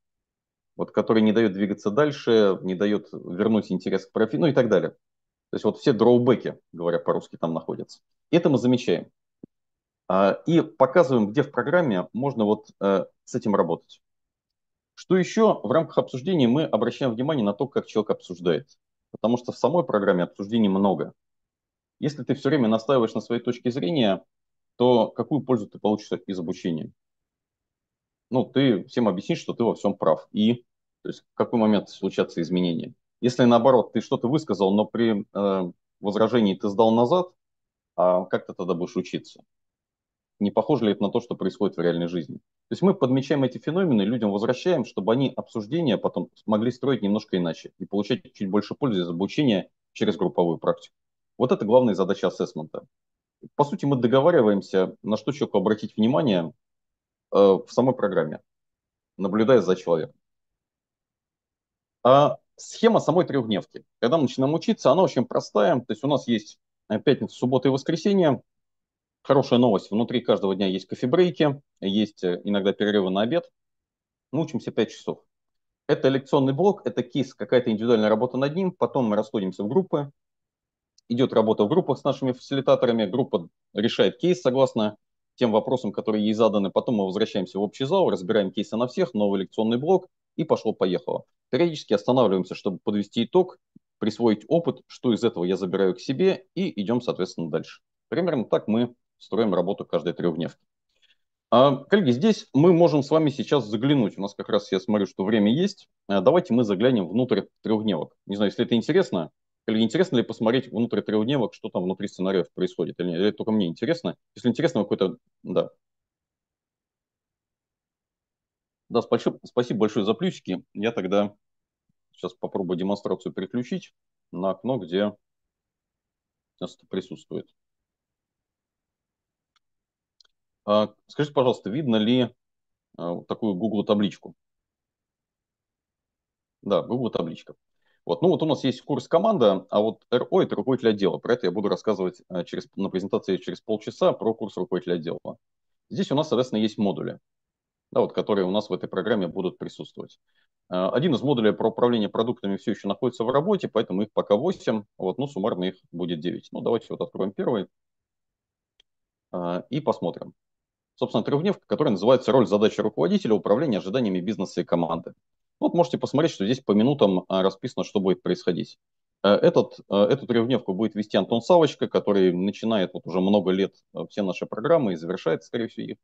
вот, который не дает двигаться дальше, не дает вернуть интерес к профи, ну и так далее. То есть вот все дроубеки, говоря по-русски, там находятся. Это мы замечаем. А, и показываем, где в программе можно вот э, с этим работать. Что еще в рамках обсуждения мы обращаем внимание на то, как человек обсуждает. Потому что в самой программе обсуждений много. Если ты все время настаиваешь на своей точке зрения, то какую пользу ты получишь из обучения? Ну, ты всем объяснишь, что ты во всем прав. И то есть в какой момент случатся изменения. Если наоборот, ты что-то высказал, но при э, возражении ты сдал назад, а как ты тогда будешь учиться? Не похоже ли это на то, что происходит в реальной жизни? То есть мы подмечаем эти феномены, людям возвращаем, чтобы они обсуждения потом могли строить немножко иначе и получать чуть больше пользы из обучения через групповую практику. Вот это главная задача ассессмента. По сути, мы договариваемся, на что человеку обратить внимание э, в самой программе, наблюдая за человеком. А схема самой трехдневки. Когда мы начинаем учиться, она очень простая. То есть у нас есть э, пятница, суббота и воскресенье. Хорошая новость. Внутри каждого дня есть кофебрейки, есть э, иногда перерывы на обед. Мы учимся 5 часов. Это лекционный блок, это кейс, какая-то индивидуальная работа над ним. Потом мы расходимся в группы. Идет работа в группах с нашими фасилитаторами. Группа решает кейс согласно тем вопросам, которые ей заданы. Потом мы возвращаемся в общий зал, разбираем кейсы на всех, новый лекционный блок – и пошло-поехало. Периодически останавливаемся, чтобы подвести итог, присвоить опыт, что из этого я забираю к себе, и идем, соответственно, дальше. Примерно так мы строим работу каждой трехдневки. А, коллеги, здесь мы можем с вами сейчас заглянуть. У нас как раз, я смотрю, что время есть. А, давайте мы заглянем внутрь трехдневок. Не знаю, если это интересно, коллеги, интересно ли посмотреть внутрь трехдневок, что там внутри сценариев происходит, или, или только мне интересно. Если интересно, какой-то да, да, спасибо, спасибо большое за плюсики. Я тогда сейчас попробую демонстрацию переключить на окно, где это присутствует. А, скажите, пожалуйста, видно ли а, такую Google табличку? Да, Google табличка. Вот. Ну вот у нас есть курс команда, а вот РО – это руководитель отдела. Про это я буду рассказывать а, через, на презентации через полчаса про курс руководителя отдела. Здесь у нас, соответственно, есть модули да, вот, которые у нас в этой программе будут присутствовать. Э, один из модулей про управление продуктами все еще находится в работе, поэтому их пока 8, вот, ну, суммарно их будет 9. Ну, давайте вот откроем первый э, и посмотрим. Собственно, трехдневка, которая называется «Роль задачи руководителя управления ожиданиями бизнеса и команды». Ну, вот можете посмотреть, что здесь по минутам э, расписано, что будет происходить. Этот, эту трехдневку будет вести Антон Савочка, который начинает вот уже много лет все наши программы и завершает, скорее всего, их.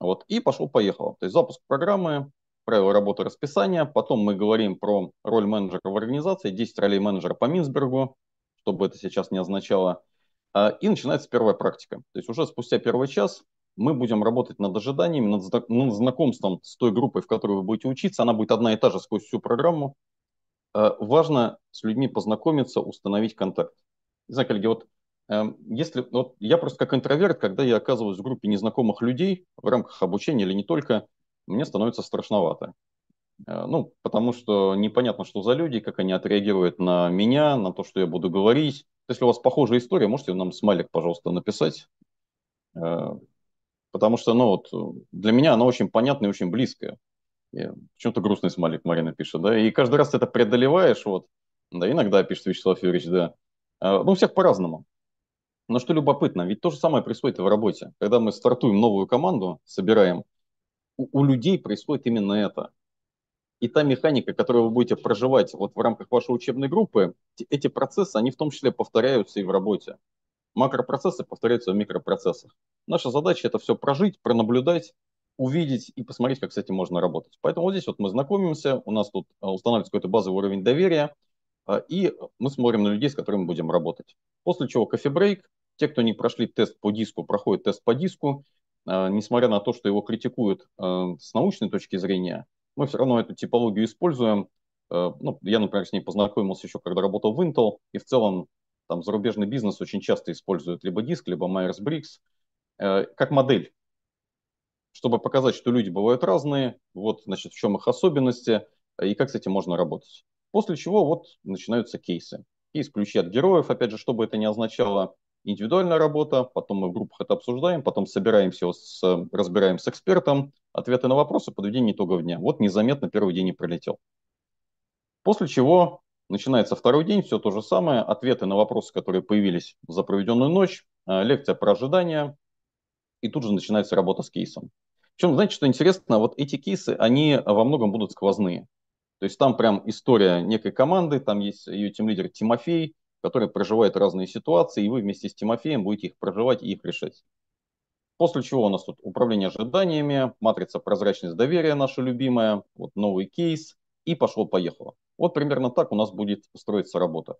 Вот, и пошел поехал. То есть запуск программы, правила работы расписания, потом мы говорим про роль менеджера в организации, 10 ролей менеджера по Минсбергу, чтобы это сейчас не означало, а, и начинается первая практика. То есть уже спустя первый час мы будем работать над ожиданиями, над, над знакомством с той группой, в которой вы будете учиться. Она будет одна и та же сквозь всю программу. А, важно с людьми познакомиться, установить контакт. Не знаю, коллеги, вот Эм, если, вот я просто как интроверт, когда я оказываюсь в группе незнакомых людей в рамках обучения или не только, мне становится страшновато. Э, ну, потому что непонятно, что за люди, как они отреагируют на меня, на то, что я буду говорить. Если у вас похожая история, можете нам смайлик, пожалуйста, написать. Э, потому что, ну, вот для меня она очень понятная и очень близкая. Почему-то грустный смайлик Марина пишет, да? И каждый раз ты это преодолеваешь, вот. Да, иногда пишет Вячеслав Юрьевич, да. Э, ну, у всех по-разному. Но что любопытно, ведь то же самое происходит и в работе. Когда мы стартуем новую команду, собираем, у, у людей происходит именно это. И та механика, которую вы будете проживать вот в рамках вашей учебной группы, эти процессы, они в том числе повторяются и в работе. Макропроцессы повторяются в микропроцессах. Наша задача это все прожить, пронаблюдать, увидеть и посмотреть, как с этим можно работать. Поэтому вот здесь вот мы знакомимся, у нас тут э, устанавливается какой-то базовый уровень доверия, э, и мы смотрим на людей, с которыми будем работать. После чего кофе-брейк. Те, кто не прошли тест по диску, проходят тест по диску. А, несмотря на то, что его критикуют а, с научной точки зрения, мы все равно эту типологию используем. А, ну, я, например, с ней познакомился еще, когда работал в Intel, и в целом там зарубежный бизнес очень часто использует либо диск, либо Myers-Briggs как модель, чтобы показать, что люди бывают разные, вот, значит, в чем их особенности и как с этим можно работать. После чего вот начинаются кейсы. Кейс ключи от героев, опять же, что бы это ни означало, индивидуальная работа, потом мы в группах это обсуждаем, потом собираемся, с, разбираем с экспертом, ответы на вопросы, подведение итогов дня. Вот незаметно первый день и пролетел. После чего начинается второй день, все то же самое, ответы на вопросы, которые появились за проведенную ночь, э, лекция про ожидания, и тут же начинается работа с кейсом. Причем, знаете, что интересно, вот эти кейсы, они во многом будут сквозные. То есть там прям история некой команды, там есть ее лидер Тимофей, которые проживают разные ситуации, и вы вместе с Тимофеем будете их проживать и их решать. После чего у нас тут управление ожиданиями, матрица прозрачность доверия наша любимая, вот новый кейс, и пошло-поехало. Вот примерно так у нас будет строиться работа.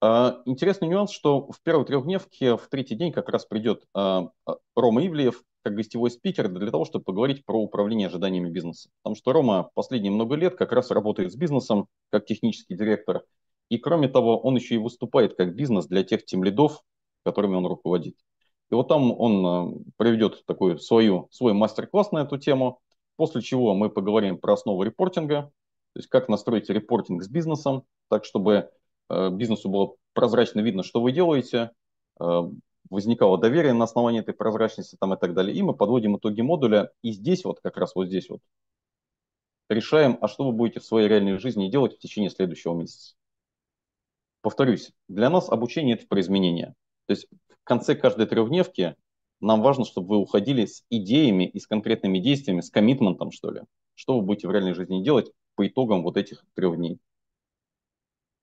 А, интересный нюанс, что в первой трехдневке, в третий день как раз придет а, а, Рома Ивлеев как гостевой спикер для того, чтобы поговорить про управление ожиданиями бизнеса. Потому что Рома последние много лет как раз работает с бизнесом как технический директор, и кроме того, он еще и выступает как бизнес для тех тем лидов, которыми он руководит. И вот там он э, проведет такой свою, свой мастер-класс на эту тему, после чего мы поговорим про основу репортинга, то есть как настроить репортинг с бизнесом, так чтобы э, бизнесу было прозрачно видно, что вы делаете, э, возникало доверие на основании этой прозрачности там и так далее. И мы подводим итоги модуля, и здесь вот как раз вот здесь вот решаем, а что вы будете в своей реальной жизни делать в течение следующего месяца. Повторюсь, для нас обучение – это про изменения. То есть в конце каждой трехдневки нам важно, чтобы вы уходили с идеями и с конкретными действиями, с коммитментом, что ли. Что вы будете в реальной жизни делать по итогам вот этих трех дней.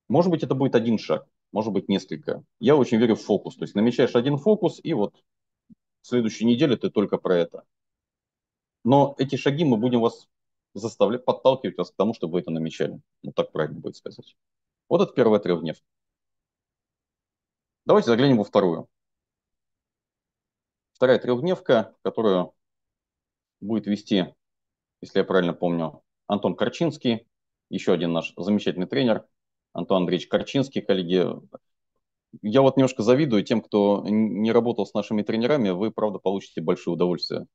Может быть, это будет один шаг, может быть, несколько. Я очень верю в фокус. То есть намечаешь один фокус, и вот в следующей неделе ты только про это. Но эти шаги мы будем вас заставлять, подталкивать вас к тому, чтобы вы это намечали. Вот так правильно будет сказать. Вот это первая трехдневка. Давайте заглянем во вторую. Вторая трехдневка, которую будет вести, если я правильно помню, Антон Корчинский, еще один наш замечательный тренер, Антон Андреевич Корчинский, коллеги. Я вот немножко завидую тем, кто не работал с нашими тренерами, вы, правда, получите большое удовольствие,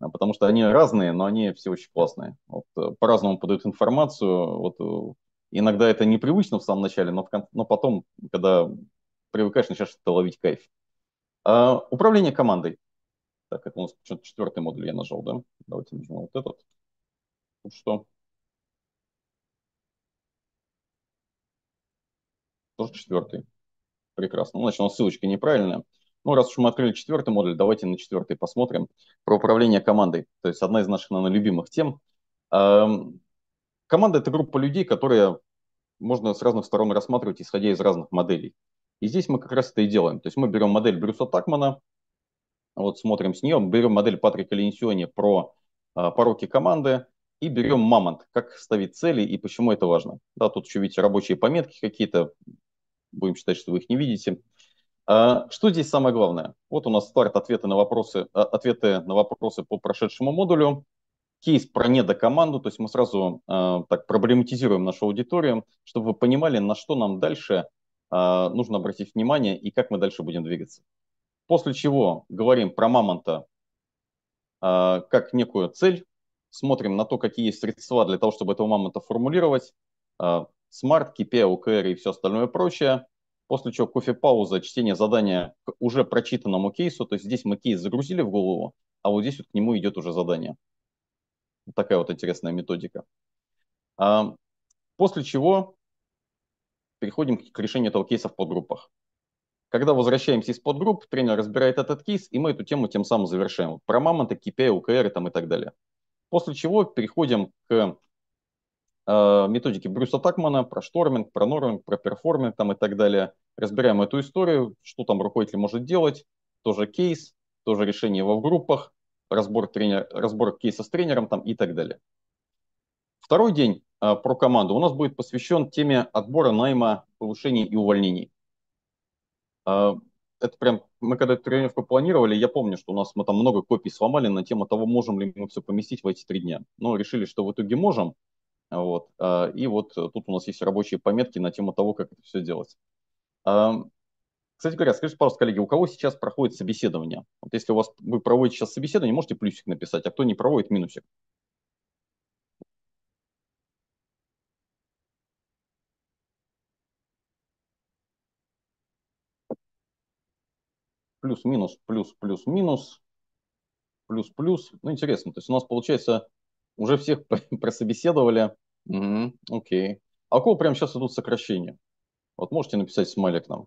потому что они разные, но они все очень классные. Вот, э, по-разному подают информацию, вот э, Иногда это непривычно в самом начале, но, в кон... но потом, когда привыкаешь, начинаешь это ловить кайф. А, управление командой. Так, это у нас четвертый модуль я нажал, да? Давайте нажмем вот этот. Тут что? Тоже четвертый. Прекрасно. Ну, значит, у нас ссылочка неправильная. Ну, раз уж мы открыли четвертый модуль, давайте на четвертый посмотрим. Про управление командой. То есть одна из наших, наверное, любимых тем. Команда – это группа людей, которые можно с разных сторон рассматривать, исходя из разных моделей. И здесь мы как раз это и делаем. То есть мы берем модель Брюса Такмана, вот смотрим с нее, берем модель Патрика Ленсиони про а, пороки команды и берем Мамонт, как ставить цели и почему это важно. Да, тут еще видите рабочие пометки какие-то, будем считать, что вы их не видите. А, что здесь самое главное? Вот у нас старт ответы на вопросы, а, ответы на вопросы по прошедшему модулю кейс про недокоманду, то есть мы сразу э, так проблематизируем нашу аудиторию, чтобы вы понимали, на что нам дальше э, нужно обратить внимание и как мы дальше будем двигаться. После чего говорим про мамонта э, как некую цель, смотрим на то, какие есть средства для того, чтобы этого мамонта формулировать, э, смарт, KPI, OKR и все остальное прочее, после чего кофе-пауза, чтение задания к уже прочитанному кейсу, то есть здесь мы кейс загрузили в голову, а вот здесь вот к нему идет уже задание. Такая вот интересная методика. После чего переходим к решению этого кейса в подгруппах. Когда возвращаемся из подгрупп, тренер разбирает этот кейс, и мы эту тему тем самым завершаем. Про мамонта, KPI, УКР там, и так далее. После чего переходим к э, методике Брюса Такмана про шторминг, про норминг, про перформинг там, и так далее. Разбираем эту историю, что там руководитель может делать, тоже кейс, тоже решение во в группах, разбор, тренер, разбор кейса с тренером там, и так далее. Второй день э, про команду у нас будет посвящен теме отбора найма, повышений и увольнений. Э, это прям, мы когда эту тренировку планировали, я помню, что у нас мы там много копий сломали на тему того, можем ли мы все поместить в эти три дня. Но решили, что в итоге можем. Вот. Э, и вот тут у нас есть рабочие пометки на тему того, как это все делать. Кстати говоря, скажите, пожалуйста, коллеги, у кого сейчас проходит собеседование? Вот если у вас вы проводите сейчас собеседование, можете плюсик написать, а кто не проводит, минусик. Плюс, минус, плюс, плюс, минус, плюс, плюс. Ну, интересно, то есть у нас получается уже всех прособеседовали. Угу, окей. А у кого прямо сейчас идут сокращения? Вот можете написать смайлик нам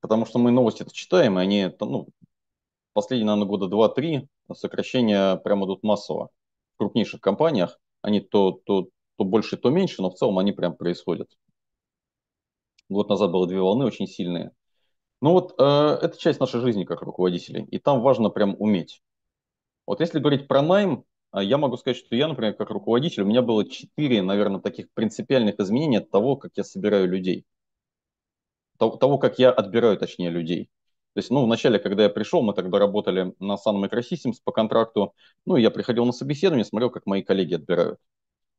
потому что мы новости это читаем, и они, ну, последние, наверное, года 2-3 сокращения прямо идут массово. В крупнейших компаниях они то, то, то больше, то меньше, но в целом они прям происходят. Год назад было две волны очень сильные. Ну вот э, это часть нашей жизни как руководителей, и там важно прям уметь. Вот если говорить про найм, э, я могу сказать, что я, например, как руководитель, у меня было четыре, наверное, таких принципиальных изменения от того, как я собираю людей того, как я отбираю, точнее, людей. То есть, ну, вначале, когда я пришел, мы тогда работали на Sun Microsystems по контракту, ну, я приходил на собеседование, смотрел, как мои коллеги отбирают.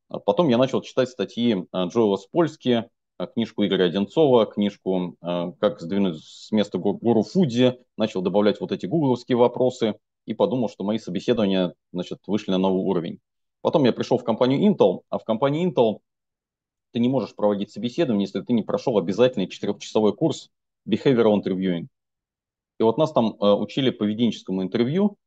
А потом я начал читать статьи а, Джоэла Спольски, а, книжку Игоря Одинцова, книжку «Как сдвинуть с места гуру Фудзи, начал добавлять вот эти гугловские вопросы и подумал, что мои собеседования, значит, вышли на новый уровень. Потом я пришел в компанию Intel, а в компании Intel ты не можешь проводить собеседование, если ты не прошел обязательный четырехчасовой курс Behavioral Interviewing. И вот нас там э, учили поведенческому интервью,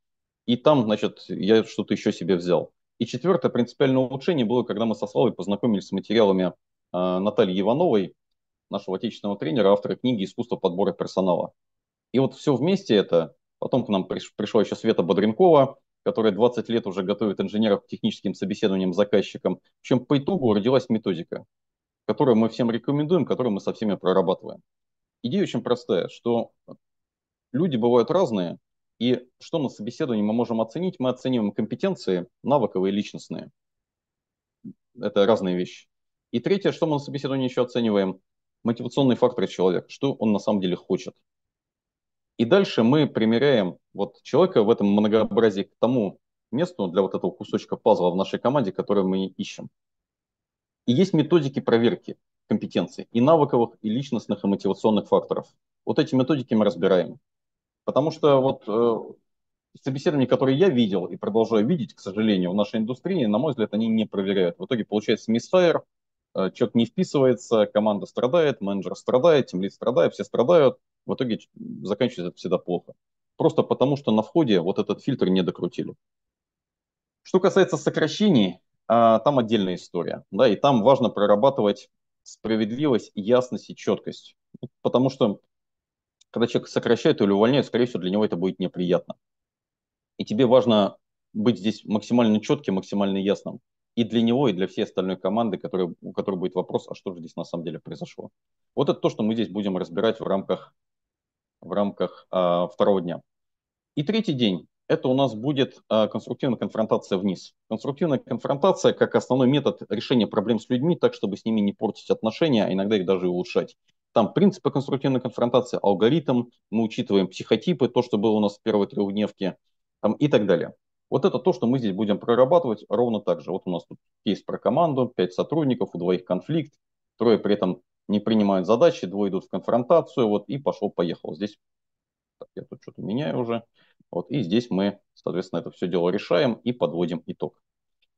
и там, значит, я что-то еще себе взял. И четвертое принципиальное улучшение было, когда мы со Славой познакомились с материалами э, Натальи Ивановой, нашего отечественного тренера, автора книги «Искусство подбора персонала». И вот все вместе это, потом к нам приш, пришла еще Света Бодренкова, которая 20 лет уже готовит инженеров к техническим собеседованиям заказчикам, чем по итогу родилась методика, которую мы всем рекомендуем, которую мы со всеми прорабатываем. Идея очень простая, что люди бывают разные, и что на собеседовании мы можем оценить? Мы оцениваем компетенции, навыковые, личностные. Это разные вещи. И третье, что мы на собеседовании еще оцениваем, мотивационные факторы человека, что он на самом деле хочет. И дальше мы примеряем вот человека в этом многообразии к тому месту для вот этого кусочка пазла в нашей команде, который мы ищем. И есть методики проверки компетенций и навыковых, и личностных, и мотивационных факторов. Вот эти методики мы разбираем. Потому что вот э, собеседования, которые я видел и продолжаю видеть, к сожалению, в нашей индустрии, на мой взгляд, они не проверяют. В итоге получается мисфайр, э, человек не вписывается, команда страдает, менеджер страдает, тимлит страдает, все страдают в итоге заканчивается это всегда плохо. Просто потому, что на входе вот этот фильтр не докрутили. Что касается сокращений, а, там отдельная история. Да, и там важно прорабатывать справедливость, ясность и четкость. Потому что когда человек сокращает или увольняет, скорее всего, для него это будет неприятно. И тебе важно быть здесь максимально четким, максимально ясным. И для него, и для всей остальной команды, которая, у которой будет вопрос, а что же здесь на самом деле произошло. Вот это то, что мы здесь будем разбирать в рамках в рамках э, второго дня. И третий день – это у нас будет э, конструктивная конфронтация вниз. Конструктивная конфронтация как основной метод решения проблем с людьми, так, чтобы с ними не портить отношения, а иногда их даже и улучшать. Там принципы конструктивной конфронтации, алгоритм, мы учитываем психотипы, то, что было у нас в первой трехдневке там, и так далее. Вот это то, что мы здесь будем прорабатывать ровно так же. Вот у нас тут кейс про команду, пять сотрудников, у двоих конфликт, трое при этом не принимают задачи, двое идут в конфронтацию, вот, и пошел-поехал. Здесь так, я тут что-то меняю уже. Вот, и здесь мы, соответственно, это все дело решаем и подводим итог.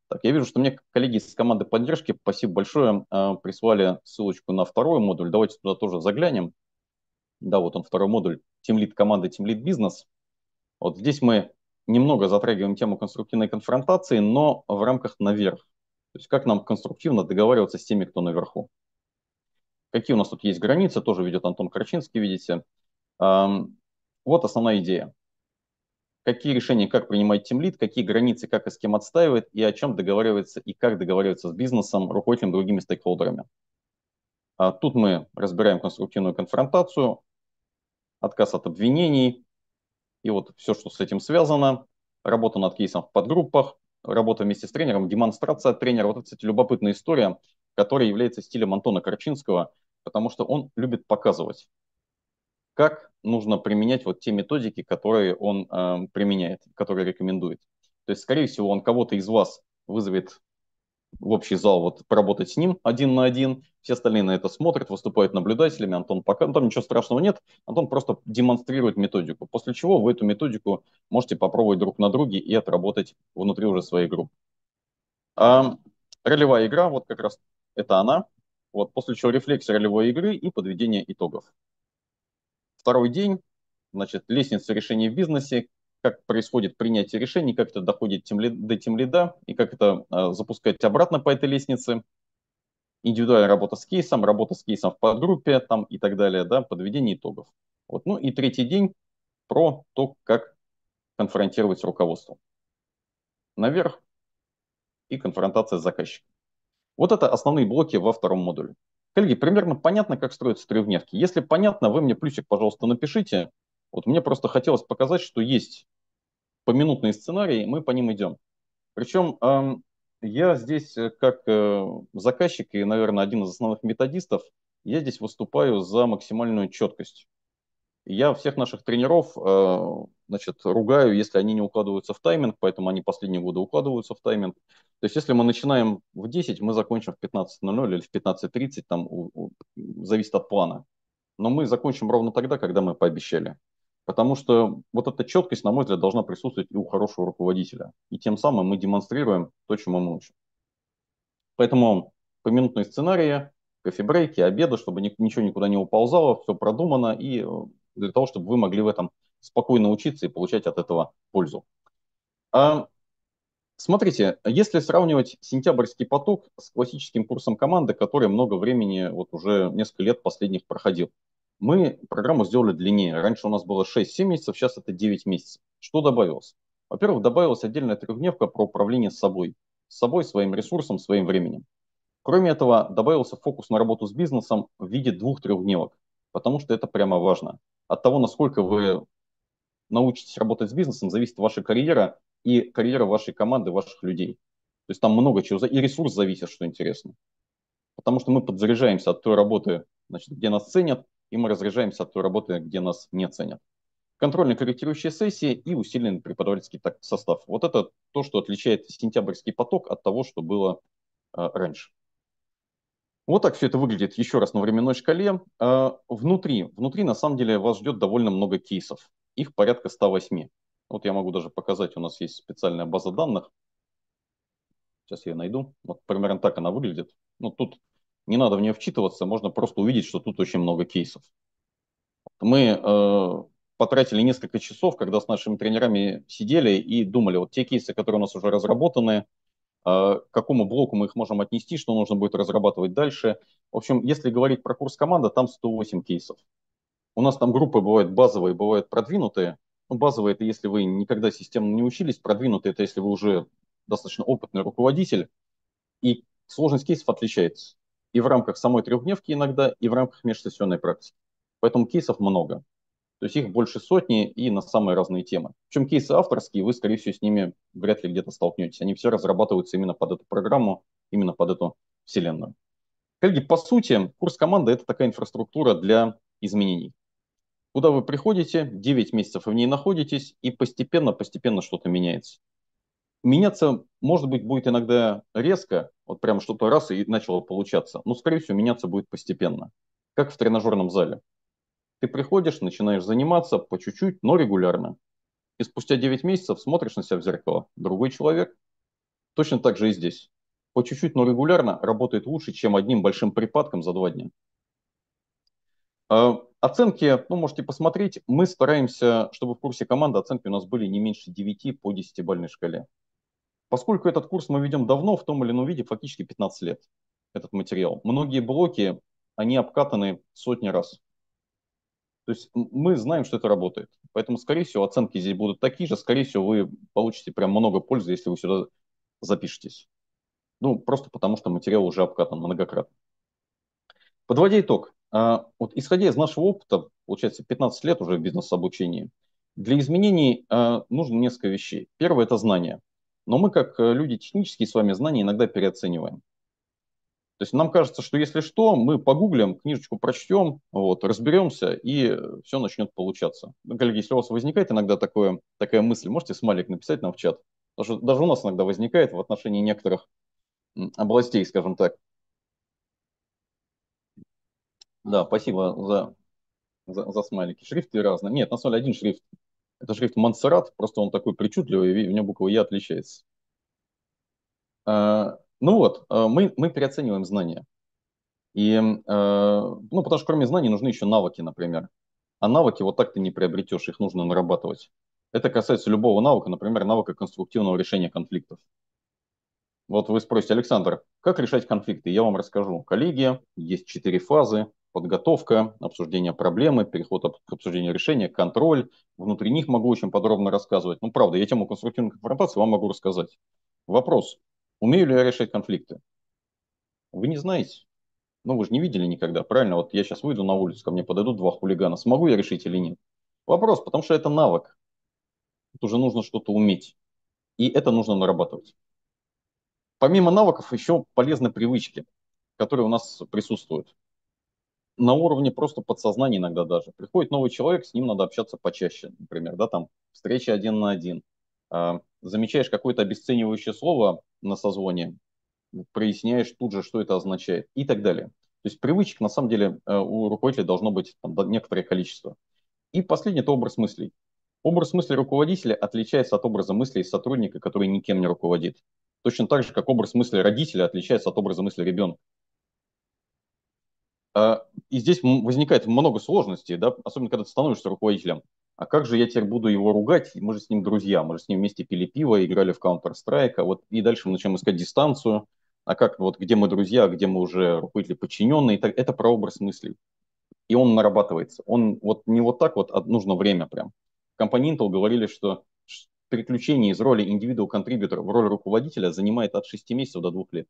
Так, я вижу, что мне коллеги из команды поддержки, спасибо большое, а, прислали ссылочку на второй модуль. Давайте туда тоже заглянем. Да, вот он, второй модуль. Team Lead команды, Team Lead бизнес. Вот здесь мы немного затрагиваем тему конструктивной конфронтации, но в рамках наверх. То есть как нам конструктивно договариваться с теми, кто наверху. Какие у нас тут есть границы, тоже ведет Антон Корчинский, видите. Вот основная идея. Какие решения, как принимает Тимлит, какие границы, как и с кем отстаивает, и о чем договаривается, и как договаривается с бизнесом, руководителем, другими стейкхолдерами. А тут мы разбираем конструктивную конфронтацию, отказ от обвинений и вот все, что с этим связано, работа над кейсом в подгруппах, работа вместе с тренером, демонстрация от тренера. Вот, кстати, любопытная история который является стилем Антона Корчинского, потому что он любит показывать, как нужно применять вот те методики, которые он э, применяет, которые рекомендует. То есть, скорее всего, он кого-то из вас вызовет в общий зал вот поработать с ним один на один. Все остальные на это смотрят, выступают наблюдателями. Антон пока... Там ничего страшного нет. Антон просто демонстрирует методику. После чего вы эту методику можете попробовать друг на друге и отработать внутри уже своей группы. А ролевая игра, вот как раз это она. Вот, после чего рефлекс ролевой игры и подведение итогов. Второй день, значит, лестница решений в бизнесе, как происходит принятие решений, как это доходит тем ли, до тем лида и как это э, запускать обратно по этой лестнице. Индивидуальная работа с кейсом, работа с кейсом в подгруппе там, и так далее, да, подведение итогов. Вот. Ну и третий день про то, как конфронтировать с руководством. Наверх и конфронтация с заказчиком. Вот это основные блоки во втором модуле. Коллеги, примерно понятно, как строятся трехдневки. Если понятно, вы мне плюсик, пожалуйста, напишите. Вот мне просто хотелось показать, что есть поминутные сценарии, мы по ним идем. Причем э, я здесь э, как э, заказчик и, наверное, один из основных методистов, я здесь выступаю за максимальную четкость. Я всех наших тренеров э, значит, ругаю, если они не укладываются в тайминг, поэтому они последние годы укладываются в тайминг. То есть если мы начинаем в 10, мы закончим в 15.00 или в 15.30, там у, у, зависит от плана. Но мы закончим ровно тогда, когда мы пообещали. Потому что вот эта четкость, на мой взгляд, должна присутствовать и у хорошего руководителя. И тем самым мы демонстрируем то, чему мы учим. Поэтому поминутные сценарии, кофебрейки, обеды, чтобы ничего никуда не уползало, все продумано и э, для того, чтобы вы могли в этом спокойно учиться и получать от этого пользу. А, смотрите, если сравнивать сентябрьский поток с классическим курсом команды, который много времени, вот уже несколько лет последних проходил, мы программу сделали длиннее. Раньше у нас было 6-7 месяцев, сейчас это 9 месяцев. Что добавилось? Во-первых, добавилась отдельная трехдневка про управление собой. С собой, своим ресурсом, своим временем. Кроме этого, добавился фокус на работу с бизнесом в виде двух трехдневок, потому что это прямо важно. От того, насколько вы научитесь работать с бизнесом, зависит ваша карьера и карьера вашей команды, ваших людей. То есть там много чего, и ресурс зависит, что интересно. Потому что мы подзаряжаемся от той работы, значит, где нас ценят, и мы разряжаемся от той работы, где нас не ценят. Контрольно-корректирующие сессии и усиленный преподавательский состав. Вот это то, что отличает сентябрьский поток от того, что было э, раньше. Вот так все это выглядит еще раз на временной шкале. А, внутри, внутри на самом деле вас ждет довольно много кейсов. Их порядка 108. Вот я могу даже показать, у нас есть специальная база данных. Сейчас я ее найду. Вот примерно так она выглядит. Ну, тут не надо в нее вчитываться, можно просто увидеть, что тут очень много кейсов. Мы э, потратили несколько часов, когда с нашими тренерами сидели и думали, вот те кейсы, которые у нас уже разработаны, а, к какому блоку мы их можем отнести, что нужно будет разрабатывать дальше. В общем, если говорить про курс команда, там 108 кейсов. У нас там группы бывают базовые, бывают продвинутые. Ну, базовые – это если вы никогда системно не учились, продвинутые – это если вы уже достаточно опытный руководитель. И сложность кейсов отличается и в рамках самой трехдневки иногда, и в рамках межсессионной практики. Поэтому кейсов много. То есть их больше сотни и на самые разные темы. В чем кейсы авторские, вы, скорее всего, с ними вряд ли где-то столкнетесь. Они все разрабатываются именно под эту программу, именно под эту вселенную. Коллеги, по сути, курс команды – это такая инфраструктура для изменений. Куда вы приходите, 9 месяцев в ней находитесь, и постепенно-постепенно что-то меняется. Меняться, может быть, будет иногда резко, вот прямо что-то раз и начало получаться, но, скорее всего, меняться будет постепенно, как в тренажерном зале. Ты приходишь, начинаешь заниматься по чуть-чуть, но регулярно. И спустя 9 месяцев смотришь на себя в зеркало. Другой человек. Точно так же и здесь. По чуть-чуть, но регулярно работает лучше, чем одним большим припадком за два дня. А, оценки, ну, можете посмотреть. Мы стараемся, чтобы в курсе команды оценки у нас были не меньше 9 по 10-бальной шкале. Поскольку этот курс мы ведем давно, в том или ином виде фактически 15 лет, этот материал. Многие блоки, они обкатаны сотни раз. То есть мы знаем, что это работает. Поэтому, скорее всего, оценки здесь будут такие же. Скорее всего, вы получите прям много пользы, если вы сюда запишетесь. Ну, просто потому что материал уже обкатан многократно. Подводя итог, а, вот исходя из нашего опыта, получается, 15 лет уже в бизнес-обучении, для изменений а, нужно несколько вещей. Первое – это знания. Но мы, как э, люди технические, с вами знания иногда переоцениваем. То есть нам кажется, что если что, мы погуглим, книжечку прочтем, вот, разберемся, и все начнет получаться. Ну, коллеги, если у вас возникает иногда такое, такая мысль, можете смайлик написать нам в чат. Даже, даже у нас иногда возникает в отношении некоторых областей, скажем так. Да, спасибо за, за, за смайлики. Шрифты разные. Нет, на самом деле один шрифт. Это шрифт Монсеррат, просто он такой причудливый, и у него буква «Я» отличается. А, ну вот, э, мы, мы переоцениваем знания. И, э, ну, потому что кроме знаний нужны еще навыки, например. А навыки вот так ты не приобретешь, их нужно нарабатывать. Это касается любого навыка, например, навыка конструктивного решения конфликтов. Вот вы спросите, Александр, как решать конфликты? Я вам расскажу. Коллеги, есть четыре фазы. Подготовка, обсуждение проблемы, переход к обсуждению решения, контроль. Внутри них могу очень подробно рассказывать. Ну, правда, я тему конструктивной конфронтации вам могу рассказать. Вопрос, Умею ли я решать конфликты? Вы не знаете. Ну, вы же не видели никогда, правильно? Вот я сейчас выйду на улицу, ко мне подойдут два хулигана. Смогу я решить или нет? Вопрос, потому что это навык. Тут уже нужно что-то уметь. И это нужно нарабатывать. Помимо навыков еще полезны привычки, которые у нас присутствуют. На уровне просто подсознания иногда даже. Приходит новый человек, с ним надо общаться почаще, например, да, там встреча один на один, а, замечаешь какое-то обесценивающее слово на созвоне, проясняешь тут же, что это означает и так далее. То есть привычек на самом деле э, у руководителя должно быть там, некоторое количество. И последнее это образ мыслей. Образ мыслей руководителя отличается от образа мыслей сотрудника, который никем не руководит. Точно так же, как образ мыслей родителя отличается от образа мыслей ребенка. А, и здесь возникает много сложностей, да, особенно когда ты становишься руководителем а как же я теперь буду его ругать? Мы же с ним друзья, мы же с ним вместе пили пиво, играли в Counter-Strike, а вот и дальше мы начнем искать дистанцию, а как вот где мы друзья, где мы уже руководители подчиненные, так, это прообраз мыслей. И он нарабатывается. Он вот не вот так вот, а нужно время прям. В Intel говорили, что переключение из роли индивидуал контрибьютора в роль руководителя занимает от 6 месяцев до 2 лет.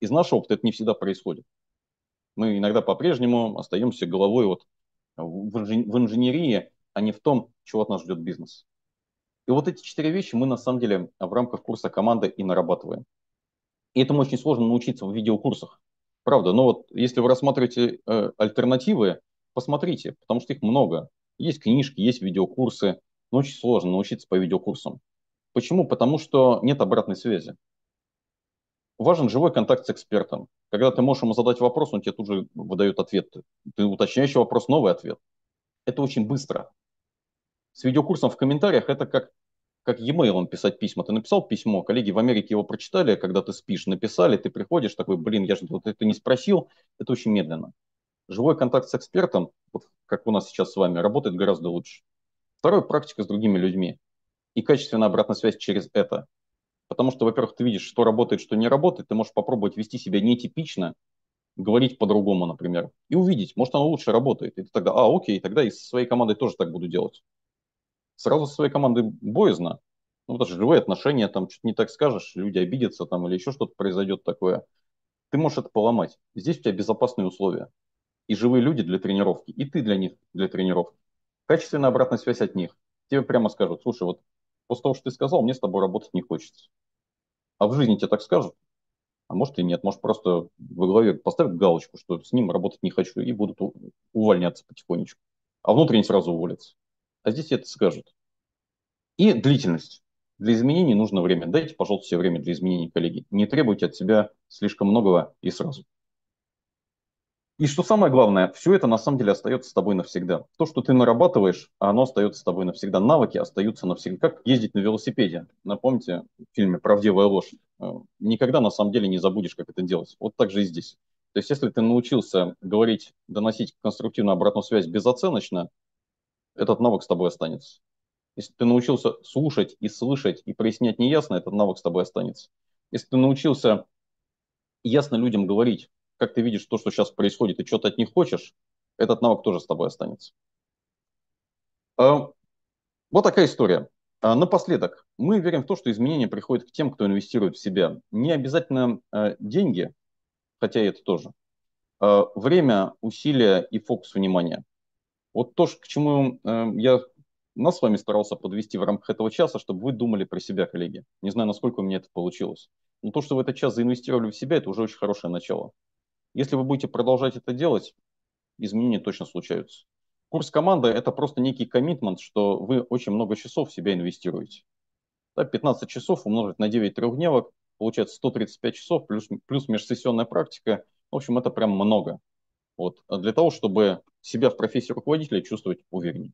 Из нашего опыта это не всегда происходит. Мы иногда по-прежнему остаемся головой вот в инженерии, а не в том, чего от нас ждет бизнес. И вот эти четыре вещи мы на самом деле в рамках курса команды и нарабатываем. И этому очень сложно научиться в видеокурсах. Правда, но вот если вы рассматриваете э, альтернативы, посмотрите, потому что их много. Есть книжки, есть видеокурсы, но очень сложно научиться по видеокурсам. Почему? Потому что нет обратной связи. Важен живой контакт с экспертом. Когда ты можешь ему задать вопрос, он тебе тут же выдает ответ. Ты уточняешь вопрос, новый ответ. Это очень быстро. С видеокурсом в комментариях это как, как e-mail писать письма. Ты написал письмо, коллеги в Америке его прочитали, когда ты спишь, написали, ты приходишь такой, блин, я же вот это не спросил, это очень медленно. Живой контакт с экспертом, вот как у нас сейчас с вами, работает гораздо лучше. Второе, практика с другими людьми и качественная обратная связь через это. Потому что, во-первых, ты видишь, что работает, что не работает, ты можешь попробовать вести себя нетипично, говорить по-другому, например, и увидеть, может, оно лучше работает. И ты тогда, а, окей, тогда и со своей командой тоже так буду делать сразу со своей командой боязно. Ну, потому что живые отношения, там, что-то не так скажешь, люди обидятся там или еще что-то произойдет такое. Ты можешь это поломать. Здесь у тебя безопасные условия. И живые люди для тренировки, и ты для них для тренировки. Качественная обратная связь от них. Тебе прямо скажут, слушай, вот после того, что ты сказал, мне с тобой работать не хочется. А в жизни тебе так скажут? А может и нет, может просто в голове поставят галочку, что с ним работать не хочу, и будут увольняться потихонечку. А внутренне сразу уволятся а здесь это скажут. И длительность. Для изменений нужно время. Дайте, пожалуйста, все время для изменений, коллеги. Не требуйте от себя слишком многого и сразу. И что самое главное, все это на самом деле остается с тобой навсегда. То, что ты нарабатываешь, а оно остается с тобой навсегда. Навыки остаются навсегда. Как ездить на велосипеде? Напомните в фильме «Правдивая ложь». Э, никогда на самом деле не забудешь, как это делать. Вот так же и здесь. То есть если ты научился говорить, доносить конструктивную обратную связь безоценочно, этот навык с тобой останется. Если ты научился слушать и слышать и прояснять неясно, этот навык с тобой останется. Если ты научился ясно людям говорить, как ты видишь то, что сейчас происходит, и что ты от них хочешь, этот навык тоже с тобой останется. А, вот такая история. А, напоследок, мы верим в то, что изменения приходят к тем, кто инвестирует в себя. Не обязательно а, деньги, хотя и это тоже. Время, усилия и фокус внимания. Вот то, к чему эм, я нас с вами старался подвести в рамках этого часа, чтобы вы думали про себя, коллеги. Не знаю, насколько у меня это получилось. Но то, что вы этот час заинвестировали в себя, это уже очень хорошее начало. Если вы будете продолжать это делать, изменения точно случаются. Курс команды – это просто некий коммитмент, что вы очень много часов в себя инвестируете. Да, 15 часов умножить на 9 трехдневок, получается 135 часов, плюс, плюс межсессионная практика. В общем, это прям много. Вот. А для того, чтобы себя в профессии руководителя чувствовать увереннее.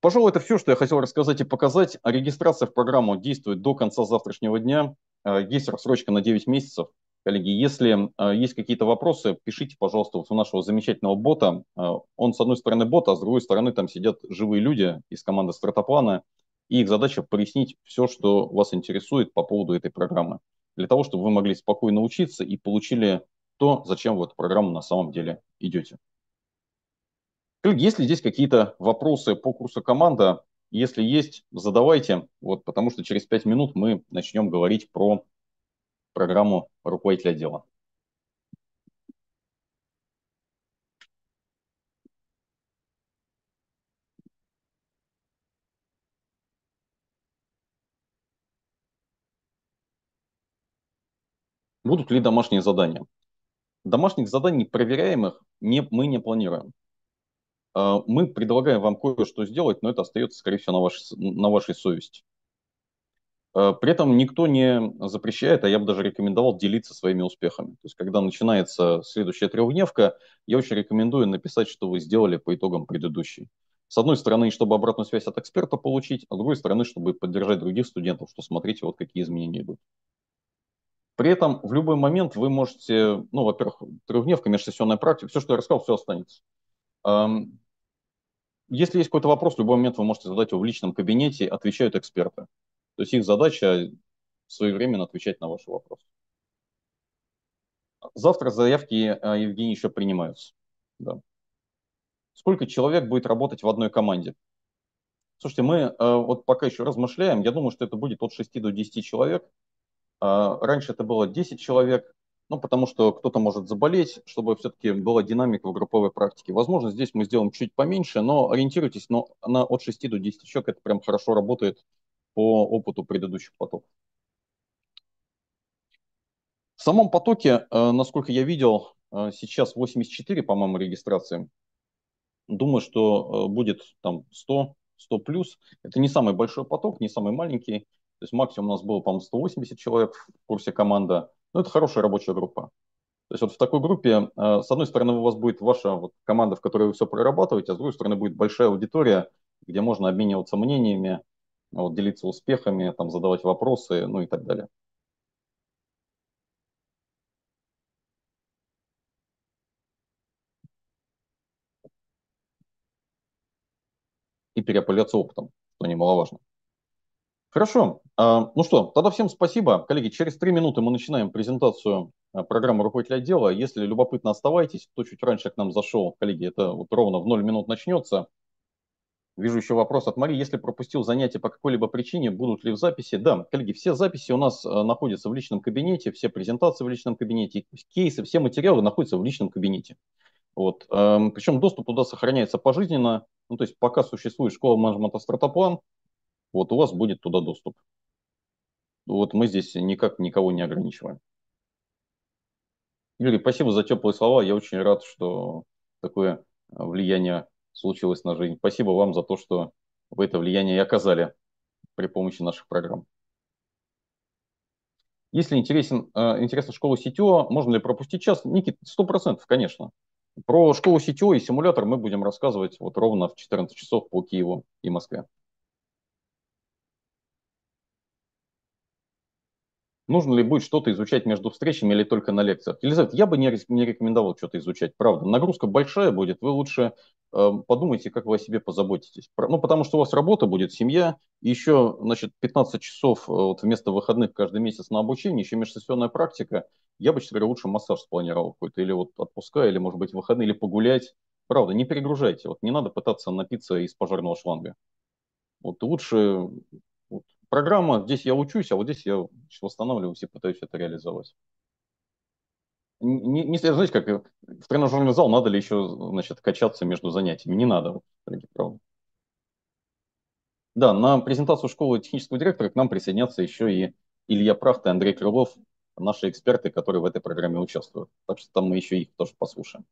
Пожалуй, это все, что я хотел рассказать и показать. А регистрация в программу действует до конца завтрашнего дня. А, есть рассрочка на 9 месяцев. Коллеги, если а, есть какие-то вопросы, пишите, пожалуйста, вот у нашего замечательного бота. Он, с одной стороны, бот, а с другой стороны, там сидят живые люди из команды стратоплана, и их задача прояснить все, что вас интересует по поводу этой программы, для того, чтобы вы могли спокойно учиться и получили то, зачем вы эту программу на самом деле идете. Коллеги, есть ли здесь какие-то вопросы по курсу команда? Если есть, задавайте, вот, потому что через 5 минут мы начнем говорить про программу руководителя отдела. Будут ли домашние задания? домашних заданий проверяемых не, мы не планируем. А, мы предлагаем вам кое-что сделать, но это остается, скорее всего, на вашей, на вашей совести. А, при этом никто не запрещает, а я бы даже рекомендовал делиться своими успехами. То есть, когда начинается следующая трехдневка, я очень рекомендую написать, что вы сделали по итогам предыдущей. С одной стороны, чтобы обратную связь от эксперта получить, а с другой стороны, чтобы поддержать других студентов, что смотрите, вот какие изменения идут. При этом в любой момент вы можете, ну, во-первых, трехдневка, межсессионная практика, все, что я рассказал, все останется. Эм, если есть какой-то вопрос, в любой момент вы можете задать его в личном кабинете, отвечают эксперты. То есть их задача своевременно отвечать на ваши вопросы. Завтра заявки, э, Евгений, еще принимаются. Да. Сколько человек будет работать в одной команде? Слушайте, мы э, вот пока еще размышляем. Я думаю, что это будет от 6 до 10 человек – а, раньше это было 10 человек, ну, потому что кто-то может заболеть, чтобы все-таки была динамика в групповой практике. Возможно, здесь мы сделаем чуть поменьше, но ориентируйтесь, но на от 6 до 10 человек это прям хорошо работает по опыту предыдущих потоков. В самом потоке, э, насколько я видел, э, сейчас 84, по-моему, регистрации. Думаю, что э, будет там 100, 100 плюс. Это не самый большой поток, не самый маленький. То есть максимум у нас было, по-моему, 180 человек в курсе команда. Ну это хорошая рабочая группа. То есть вот в такой группе, э, с одной стороны, у вас будет ваша вот команда, в которой вы все прорабатываете, а с другой стороны, будет большая аудитория, где можно обмениваться мнениями, вот, делиться успехами, там, задавать вопросы, ну и так далее. И переаппеляться опытом, что немаловажно. Хорошо. А, ну что, тогда всем спасибо. Коллеги, через три минуты мы начинаем презентацию а, программы руководителя отдела. Если любопытно, оставайтесь. Кто чуть раньше к нам зашел, коллеги, это вот ровно в ноль минут начнется. Вижу еще вопрос от Марии. Если пропустил занятие по какой-либо причине, будут ли в записи? Да, коллеги, все записи у нас а, находятся в личном кабинете, все презентации в личном кабинете, кейсы, все материалы находятся в личном кабинете. Вот. Причем доступ туда сохраняется пожизненно. Ну, то есть пока существует школа менеджмента «Стратоплан», вот у вас будет туда доступ. Вот мы здесь никак никого не ограничиваем. Юрий, спасибо за теплые слова. Я очень рад, что такое влияние случилось на жизнь. Спасибо вам за то, что вы это влияние и оказали при помощи наших программ. Если интересен, э, интересна школа CTO, можно ли пропустить час? Никит, сто процентов, конечно. Про школу CTO и симулятор мы будем рассказывать вот ровно в 14 часов по Киеву и Москве. нужно ли будет что-то изучать между встречами или только на лекциях. Елизавета, я бы не, не рекомендовал что-то изучать, правда. Нагрузка большая будет, вы лучше э, подумайте, как вы о себе позаботитесь. Ну, потому что у вас работа будет, семья, и еще, значит, 15 часов э, вот, вместо выходных каждый месяц на обучение, еще межсессионная практика. Я бы, честно говоря, лучше массаж спланировал какой-то, или вот отпуска, или, может быть, выходные, или погулять. Правда, не перегружайте, вот не надо пытаться напиться из пожарного шланга. Вот лучше программа, здесь я учусь, а вот здесь я восстанавливаюсь и пытаюсь это реализовать. Не, не, знаете, как в тренажерный зал надо ли еще, значит, качаться между занятиями? Не надо, правда. Да, на презентацию школы технического директора к нам присоединятся еще и Илья Прахт и Андрей Крылов, наши эксперты, которые в этой программе участвуют. Так что там мы еще их тоже послушаем.